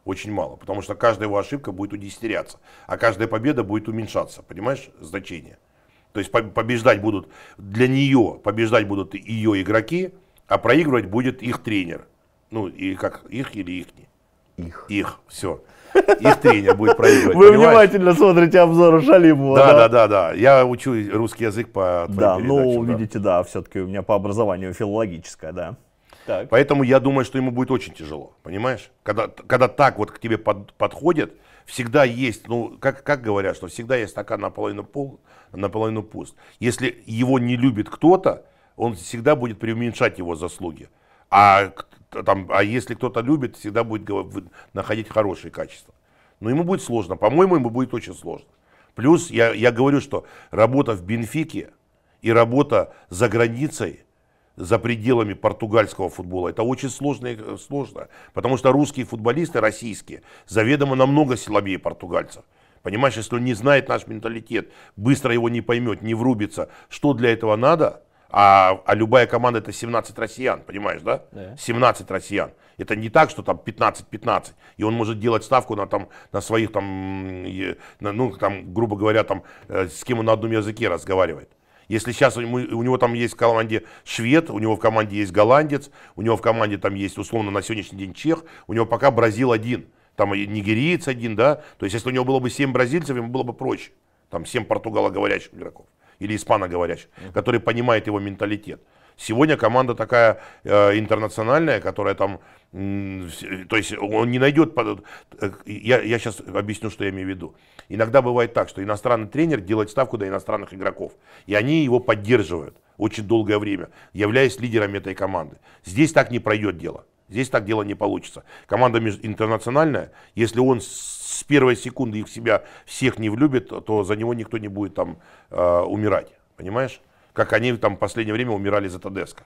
Очень мало, потому что каждая его ошибка будет удестеряться, а каждая победа будет уменьшаться, понимаешь, значение. То есть побеждать будут для нее, побеждать будут ее игроки, а проигрывать будет их тренер. Ну, и как их или их? не Их. Их, все. Их тренер будет проигрывать. Вы понимаешь? внимательно смотрите обзоры Шалимова. Да, да, да, да. Я учу русский язык по Да, ну, да. видите, да, все-таки у меня по образованию филологическое, да. Так. Поэтому я думаю, что ему будет очень тяжело, понимаешь? Когда, когда так вот к тебе под, подходят, всегда есть, ну, как, как говорят, что всегда есть стакан наполовину, пол, наполовину пуст. Если его не любит кто-то, он всегда будет преуменьшать его заслуги. А, там, а если кто-то любит, всегда будет находить хорошие качества. Но ему будет сложно. По-моему, ему будет очень сложно. Плюс я, я говорю, что работа в Бенфике и работа за границей, за пределами португальского футбола, это очень сложно, э, сложно. Потому что русские футболисты, российские, заведомо намного слабее португальцев. Понимаешь, если он не знает наш менталитет, быстро его не поймет, не врубится, что для этого надо – а, а любая команда это 17 россиян, понимаешь, да? да? 17 россиян. Это не так, что там 15-15. И он может делать ставку на, там, на своих, там, на, ну, там, грубо говоря, там, э, с кем он на одном языке разговаривает. Если сейчас у него, у него там есть в команде швед, у него в команде есть голландец, у него в команде там есть условно на сегодняшний день чех, у него пока Бразил один, там и нигериец один, да. То есть если у него было бы 7 бразильцев, ему было бы проще. Там 7 португалоговорящих игроков или испаноговорящих, который понимает его менталитет. Сегодня команда такая э, интернациональная, которая там, э, то есть он не найдет, под, э, я, я сейчас объясню, что я имею в виду. Иногда бывает так, что иностранный тренер делает ставку до иностранных игроков, и они его поддерживают очень долгое время, являясь лидерами этой команды. Здесь так не пройдет дело. Здесь так дело не получится. Команда интернациональная. Если он с первой секунды их себя всех не влюбит, то за него никто не будет там э, умирать. Понимаешь? Как они там в последнее время умирали за Тадеска.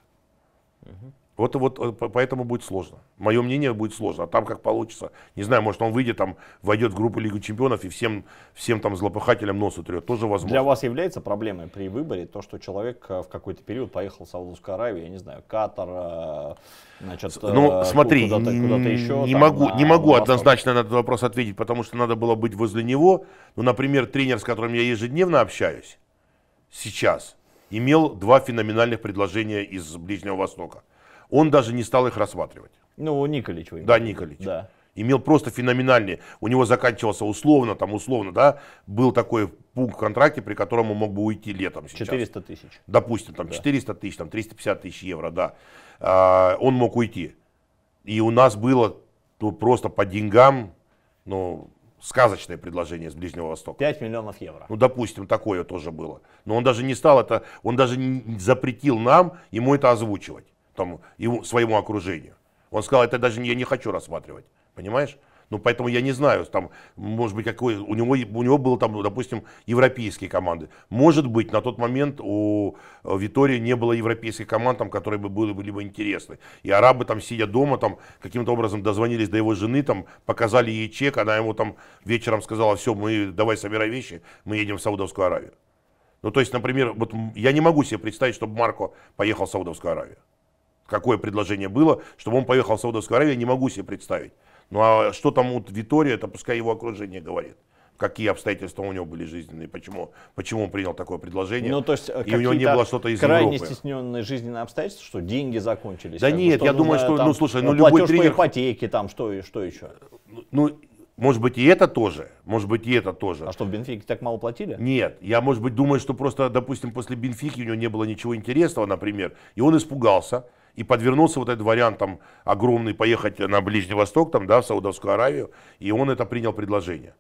Угу. Вот, вот э, поэтому будет сложно. Мое мнение будет сложно. А там как получится. Не знаю, может он выйдет, там войдет в группу Лиги Чемпионов и всем, всем там злопыхателям нос утрет. Тоже возможно. Для вас является проблемой при выборе то, что человек э, в какой-то период поехал в Саудовскую Аравию, я не знаю, Катар, э, значит, ну, смотри, куда-то, куда-то еще. Не там, могу, на, не могу на однозначно на этот вопрос ответить, потому что надо было быть возле него. Ну, например, тренер, с которым я ежедневно общаюсь сейчас, имел два феноменальных предложения из Ближнего Востока он даже не стал их рассматривать. Ну, Николич вы. Да, Николич. Да. Имел просто феноменальный, у него заканчивался условно, там условно, да, был такой пункт в контракте, при котором он мог бы уйти летом сейчас. 400 тысяч. Допустим, там да. 400 тысяч, там 350 тысяч евро, да. А, он мог уйти. И у нас было ну, просто по деньгам, ну, сказочное предложение с Ближнего Востока. 5 миллионов евро. Ну, допустим, такое тоже было. Но он даже не стал это, он даже не запретил нам ему это озвучивать там, ему, своему окружению. Он сказал, это даже я не хочу рассматривать, понимаешь? Ну, поэтому я не знаю, там, может быть, какой, у него, у него было там, допустим, европейские команды. Может быть, на тот момент у э, Витории не было европейских команд, там, которые бы были, были бы интересны. И арабы там, сидя дома, там, каким-то образом дозвонились до его жены, там, показали ей чек, она ему там вечером сказала, все, мы, давай собирай вещи, мы едем в Саудовскую Аравию. Ну, то есть, например, вот я не могу себе представить, чтобы Марко поехал в Саудовскую Аравию какое предложение было, чтобы он поехал в Саудовскую Аравию, я не могу себе представить. Ну а что там вот Витория, это пускай его окружение говорит какие обстоятельства у него были жизненные, почему, почему он принял такое предложение. Ну, то есть, э, и у него не было что-то из крайне Европы. стесненные жизненные обстоятельства, что деньги закончились. Да нет, бы, я думаю, что, там, ну, слушай, ну, любой тренер... по ипотеке, там, что, что еще? Ну, ну, может быть, и это тоже. Может быть, и это тоже. А что, в Бенфике так мало платили? Нет. Я, может быть, думаю, что просто, допустим, после Бенфики у него не было ничего интересного, например, и он испугался и подвернулся вот этот вариант там огромный, поехать на Ближний Восток, там, да, в Саудовскую Аравию, и он это принял предложение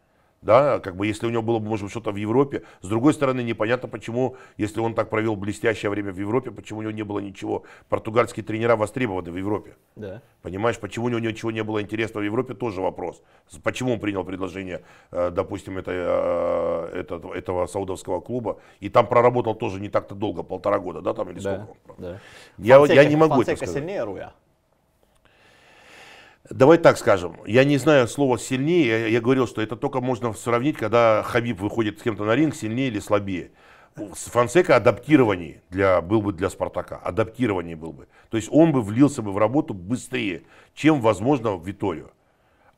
да, как бы если у него было бы, может быть, что-то в Европе. С другой стороны, непонятно, почему, если он так провел блестящее время в Европе, почему у него не было ничего. Португальские тренера востребованы в Европе. Да. Понимаешь, почему у него ничего не было интересного в Европе, тоже вопрос. Почему он принял предложение, э, допустим, это, э, это, этого саудовского клуба, и там проработал тоже не так-то долго, полтора года, да, там или да. сколько? Да. Я, Фонсека, я не могу это сказать. сильнее Руя. Давай так скажем, я не знаю слова сильнее, я, я говорил, что это только можно сравнить, когда Хабиб выходит с кем-то на ринг, сильнее или слабее. Фонсека адаптирование для, был бы для Спартака, адаптирование был бы. То есть он бы влился бы в работу быстрее, чем, возможно, в Виторию.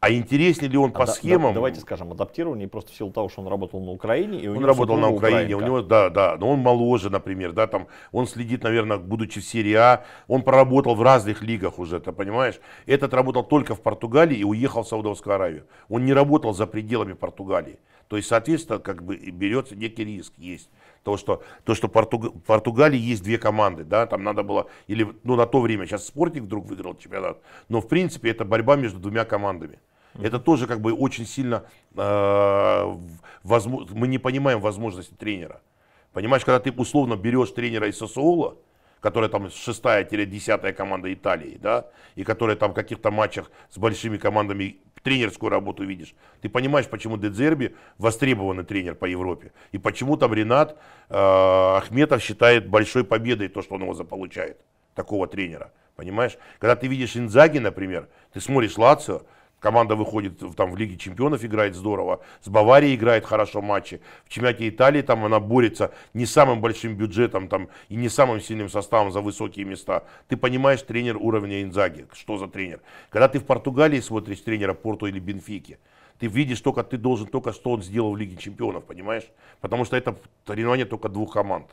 А интереснее ли он по да, схемам? Да, давайте скажем, адаптирование просто в силу того, что он работал на Украине. И он работал на Украине, украинка. у него, да, да, но он моложе, например, да, там, он следит, наверное, будучи в серии А, он проработал в разных лигах уже, ты понимаешь? Этот работал только в Португалии и уехал в Саудовскую Аравию. Он не работал за пределами Португалии. То есть, соответственно, как бы берется некий риск, есть то, что, то, что порту в Португалии есть две команды, да, там надо было, или, ну, на то время, сейчас Спортник вдруг выиграл чемпионат, но, в принципе, это борьба между двумя командами. Это тоже как бы очень сильно, э, возможно, мы не понимаем возможности тренера. Понимаешь, когда ты условно берешь тренера из Сосоула, которая там шестая-десятая команда Италии, да, и которая там в каких-то матчах с большими командами тренерскую работу видишь. Ты понимаешь, почему Дедзерби востребованный тренер по Европе. И почему там Ренат э, Ахметов считает большой победой то, что он его заполучает. Такого тренера. Понимаешь? Когда ты видишь Инзаги, например, ты смотришь Лацио, Команда выходит в, там, в Лиге Чемпионов, играет здорово. С Баварией играет хорошо матчи. В чемпионате Италии там она борется не самым большим бюджетом там, и не самым сильным составом за высокие места. Ты понимаешь тренер уровня Инзаги. Что за тренер? Когда ты в Португалии смотришь тренера Порту или Бенфики, ты видишь только, ты должен только, что он сделал в Лиге Чемпионов, понимаешь? Потому что это соревнование только двух команд.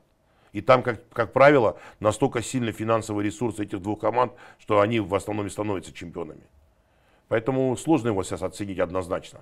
И там, как, как правило, настолько сильны финансовые ресурсы этих двух команд, что они в основном и становятся чемпионами. Поэтому сложно его сейчас оценить однозначно.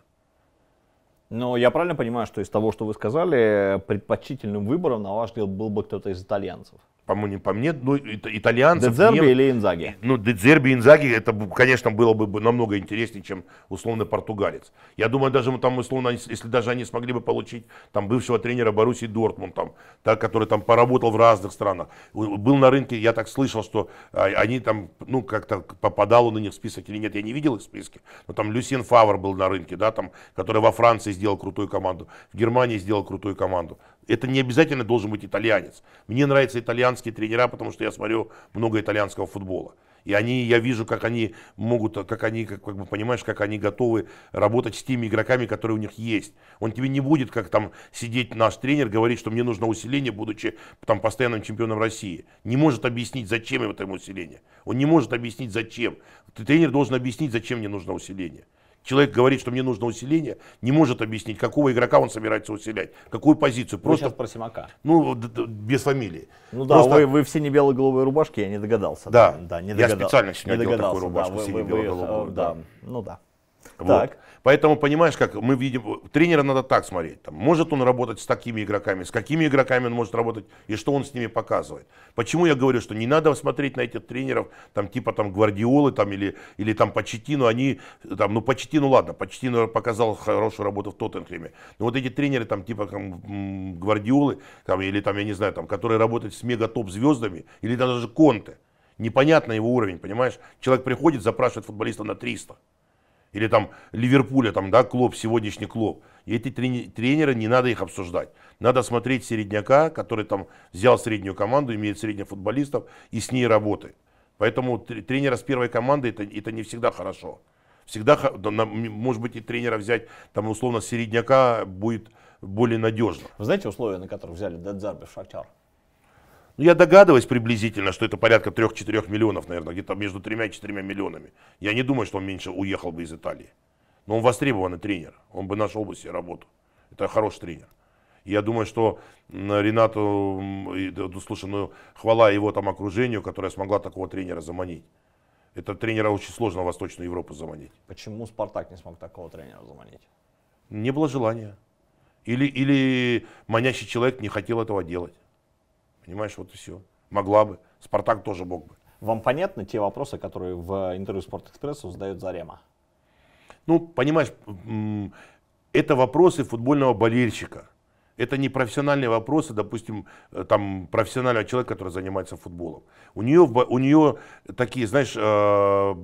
Но я правильно понимаю, что из того, что вы сказали, предпочтительным выбором, на ваш взгляд, был бы кто-то из итальянцев? по-моему, по мне, ну, итальянцев. Дедзерби не... или Инзаги? Ну, Дедзерби, Инзаги, это, конечно, было бы намного интереснее, чем условно португалец. Я думаю, даже там, условно, если даже они смогли бы получить там бывшего тренера Боруссии Дортмунд, там, да, который там поработал в разных странах, был на рынке, я так слышал, что а, они там, ну, как-то попадал он на них в список или нет, я не видел их в списке, но там Люсин Фавор был на рынке, да, там, который во Франции сделал крутую команду, в Германии сделал крутую команду. Это не обязательно должен быть итальянец. Мне нравятся итальянские тренера, потому что я смотрю много итальянского футбола. И они, я вижу, как они могут, как они, как, как бы понимаешь, как они готовы работать с теми игроками, которые у них есть. Он тебе не будет, как там сидеть наш тренер, говорить, что мне нужно усиление, будучи там постоянным чемпионом России. Не может объяснить, зачем ему это усиление. Он не может объяснить, зачем. Тренер должен объяснить, зачем мне нужно усиление. Человек говорит, что мне нужно усиление, не может объяснить, какого игрока он собирается усилять, какую позицию. Просто вы про Симака. Ну, без фамилии. Ну да, Просто... вы, вы все не бело головые рубашки, я не догадался. Да, да, да не догадался. Я специально сегодня не одел такую рубашку, да, сине бело голубую э, да, да. Ну да. Вот. Так. Поэтому, понимаешь, как мы видим, тренера надо так смотреть. Там, может он работать с такими игроками, с какими игроками он может работать и что он с ними показывает. Почему я говорю, что не надо смотреть на этих тренеров, там, типа там Гвардиолы там, или, или там Почетину, они, там, ну Почетину ладно, Почетину показал хорошую работу в Тоттенхэме. Но вот эти тренеры там типа там, Гвардиолы там, или там, я не знаю, там, которые работают с мега-топ-звездами или даже Конте, непонятно его уровень, понимаешь? Человек приходит, запрашивает футболиста на 300. Или там Ливерпуля, там, да, клуб сегодняшний клуб. И эти тренеры, не надо их обсуждать. Надо смотреть середняка, который там взял среднюю команду, имеет средних футболистов и с ней работает. Поэтому тренера с первой команды это, это не всегда хорошо. Всегда, может быть, и тренера взять там условно середняка будет более надежно. Вы знаете условия, на которых взяли Дадзарби в Шахтар? Ну, я догадываюсь приблизительно, что это порядка 3-4 миллионов, наверное, где-то между 3 и 4 миллионами. Я не думаю, что он меньше уехал бы из Италии. Но он востребованный тренер, он бы нашел бы себе работу. Это хороший тренер. Я думаю, что Ренату, слушай, ну, хвала его там окружению, которая смогла такого тренера заманить. Это тренера очень сложно в Восточную Европу заманить. Почему Спартак не смог такого тренера заманить? Не было желания. Или, или манящий человек не хотел этого делать. Понимаешь, вот и все. Могла бы. Спартак тоже мог бы. Вам понятны те вопросы, которые в интервью Спортэкспрессу задает Зарема? Ну, понимаешь, это вопросы футбольного болельщика. Это не профессиональные вопросы, допустим, э, там, профессионального человека, который занимается футболом. У нее, у нее такие, знаешь, э,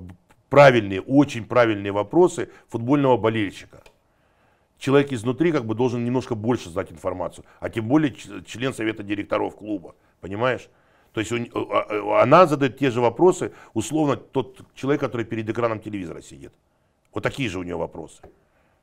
правильные, очень правильные вопросы футбольного болельщика человек изнутри как бы должен немножко больше знать информацию, а тем более член совета директоров клуба, понимаешь? То есть э, а, э, она задает те же вопросы, условно, тот человек, который перед экраном телевизора сидит. Вот такие же у нее вопросы.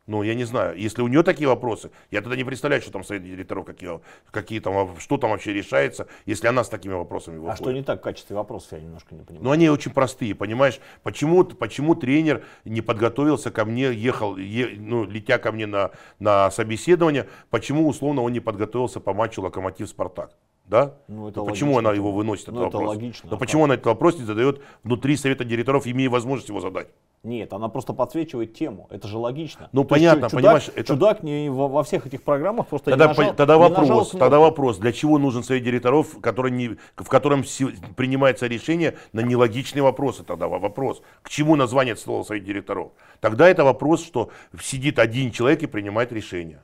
Ну, я не знаю, если у нее такие вопросы, я тогда не представляю, что там совет директоров, какие, какие там, что там вообще решается, если она с такими вопросами а выходит. А что не так в качестве вопросов, я немножко не понимаю. Ну, они очень простые, понимаешь, почему, почему тренер не подготовился ко мне, ехал, е, ну, летя ко мне на, на собеседование, почему, условно, он не подготовился по матчу «Локомотив-Спартак». Да? Ну, это почему логично. она его выносит, этот ну, вопрос? логично. Да а почему как? она этот вопрос не задает внутри Совета директоров, имея возможность его задать? Нет, она просто подсвечивает тему. Это же логично. Ну, То понятно, есть, чудак, понимаешь. Это... Чудак не во, во всех этих программах просто тогда, не нажал, по, тогда не вопрос, нажал Тогда вопрос, для чего нужен Совет директоров, который не, в котором си, принимается решение на нелогичные вопросы? Тогда вопрос, к чему название слова Совет директоров? Тогда это вопрос, что сидит один человек и принимает решение.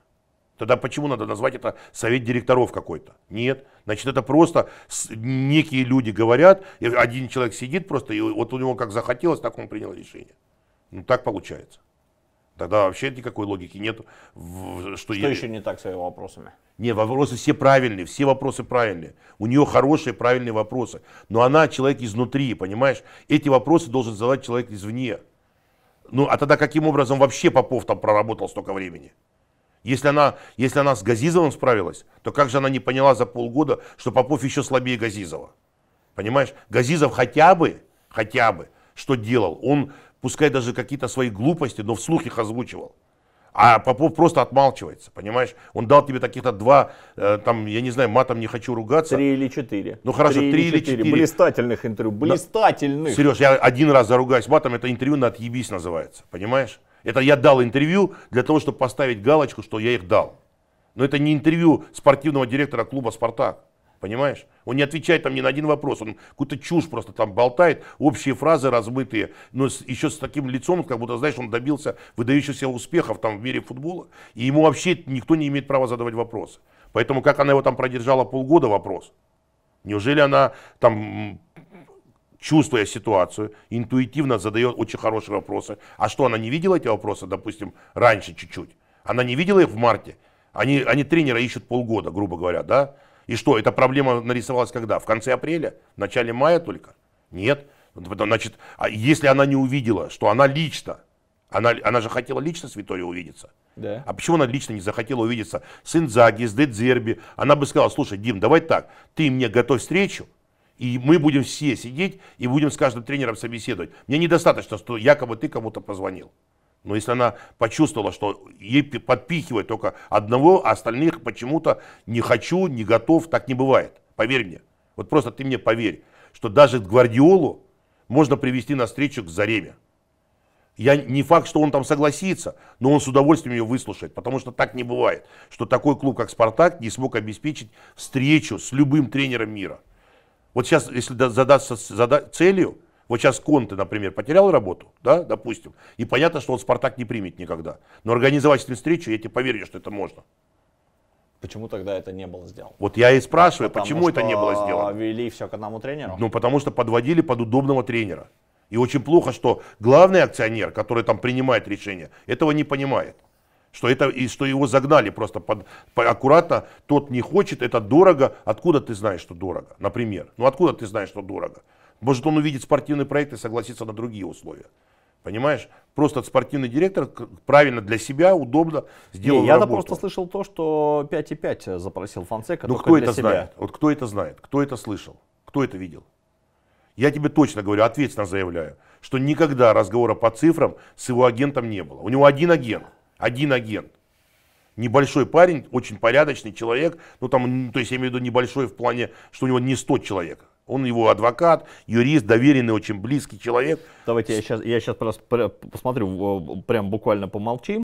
Тогда почему надо назвать это совет директоров какой-то? Нет. Значит, это просто некие люди говорят, и один человек сидит просто, и вот у него как захотелось, так он принял решение. Ну, так получается. Тогда вообще никакой логики нет. Что, что я... еще не так с его вопросами? Нет, вопросы все правильные, все вопросы правильные. У нее хорошие, правильные вопросы. Но она человек изнутри, понимаешь? Эти вопросы должен задавать человек извне. Ну, а тогда каким образом вообще Попов там проработал столько времени? Если она, если она с Газизовым справилась, то как же она не поняла за полгода, что Попов еще слабее Газизова? Понимаешь, Газизов хотя бы, хотя бы, что делал? Он, пускай даже какие-то свои глупости, но вслух их озвучивал. А Попов просто отмалчивается, понимаешь? Он дал тебе таких-то два, э, там, я не знаю, матом не хочу ругаться. Три или четыре. Ну хорошо, три, три или четыре. четыре. Блистательных интервью, блистательных. Да. Сереж, я один раз заругаюсь матом, это интервью на отъебись называется, понимаешь? Это я дал интервью для того, чтобы поставить галочку, что я их дал. Но это не интервью спортивного директора клуба «Спартак». Понимаешь? Он не отвечает там ни на один вопрос, он какую-то чушь просто там болтает, общие фразы размытые, но с, еще с таким лицом, как будто, знаешь, он добился выдающихся успехов там в мире футбола, и ему вообще никто не имеет права задавать вопросы. Поэтому как она его там продержала полгода, вопрос. Неужели она там чувствуя ситуацию, интуитивно задает очень хорошие вопросы. А что, она не видела эти вопросы, допустим, раньше чуть-чуть? Она не видела их в марте? Они, они тренера ищут полгода, грубо говоря, да? И что, эта проблема нарисовалась когда? В конце апреля? В начале мая только? Нет. Значит, а если она не увидела, что она лично, она, она же хотела лично с Виторией увидеться. Да. А почему она лично не захотела увидеться с Инзаги, с Дедзерби? Она бы сказала, слушай, Дим, давай так, ты мне готовь встречу, и мы будем все сидеть и будем с каждым тренером собеседовать. Мне недостаточно, что якобы ты кому-то позвонил. Но если она почувствовала, что ей подпихивает только одного, а остальных почему-то не хочу, не готов, так не бывает. Поверь мне. Вот просто ты мне поверь, что даже Гвардиолу можно привести на встречу к Зареме. Я не факт, что он там согласится, но он с удовольствием ее выслушает, потому что так не бывает, что такой клуб, как «Спартак», не смог обеспечить встречу с любым тренером мира. Вот сейчас, если задаться зада целью, вот сейчас Конте, например, потерял работу, да, допустим, и понятно, что он Спартак не примет никогда. Но организовать с ним встречу, я тебе поверю, что это можно. Почему тогда это не было сделано? Вот я и спрашиваю, потому почему это не было сделано? вели все к одному тренеру? Ну, потому что подводили под удобного тренера. И очень плохо, что главный акционер, который там принимает решение, этого не понимает что, это, и что его загнали просто под, по, аккуратно, тот не хочет, это дорого. Откуда ты знаешь, что дорого, например? Ну откуда ты знаешь, что дорого? Может он увидит спортивный проект и согласится на другие условия. Понимаешь? Просто спортивный директор правильно для себя, удобно сделал Не, я просто слышал то, что 5,5 запросил Фонсека. Ну кто это себя. знает? Вот кто это знает? Кто это слышал? Кто это видел? Я тебе точно говорю, ответственно заявляю, что никогда разговора по цифрам с его агентом не было. У него один агент – один агент. Небольшой парень, очень порядочный человек, ну там, то есть я имею в виду небольшой в плане, что у него не 100 человек, он его адвокат, юрист, доверенный, очень близкий человек. Давайте я сейчас, я сейчас просто посмотрю, прям буквально помолчим.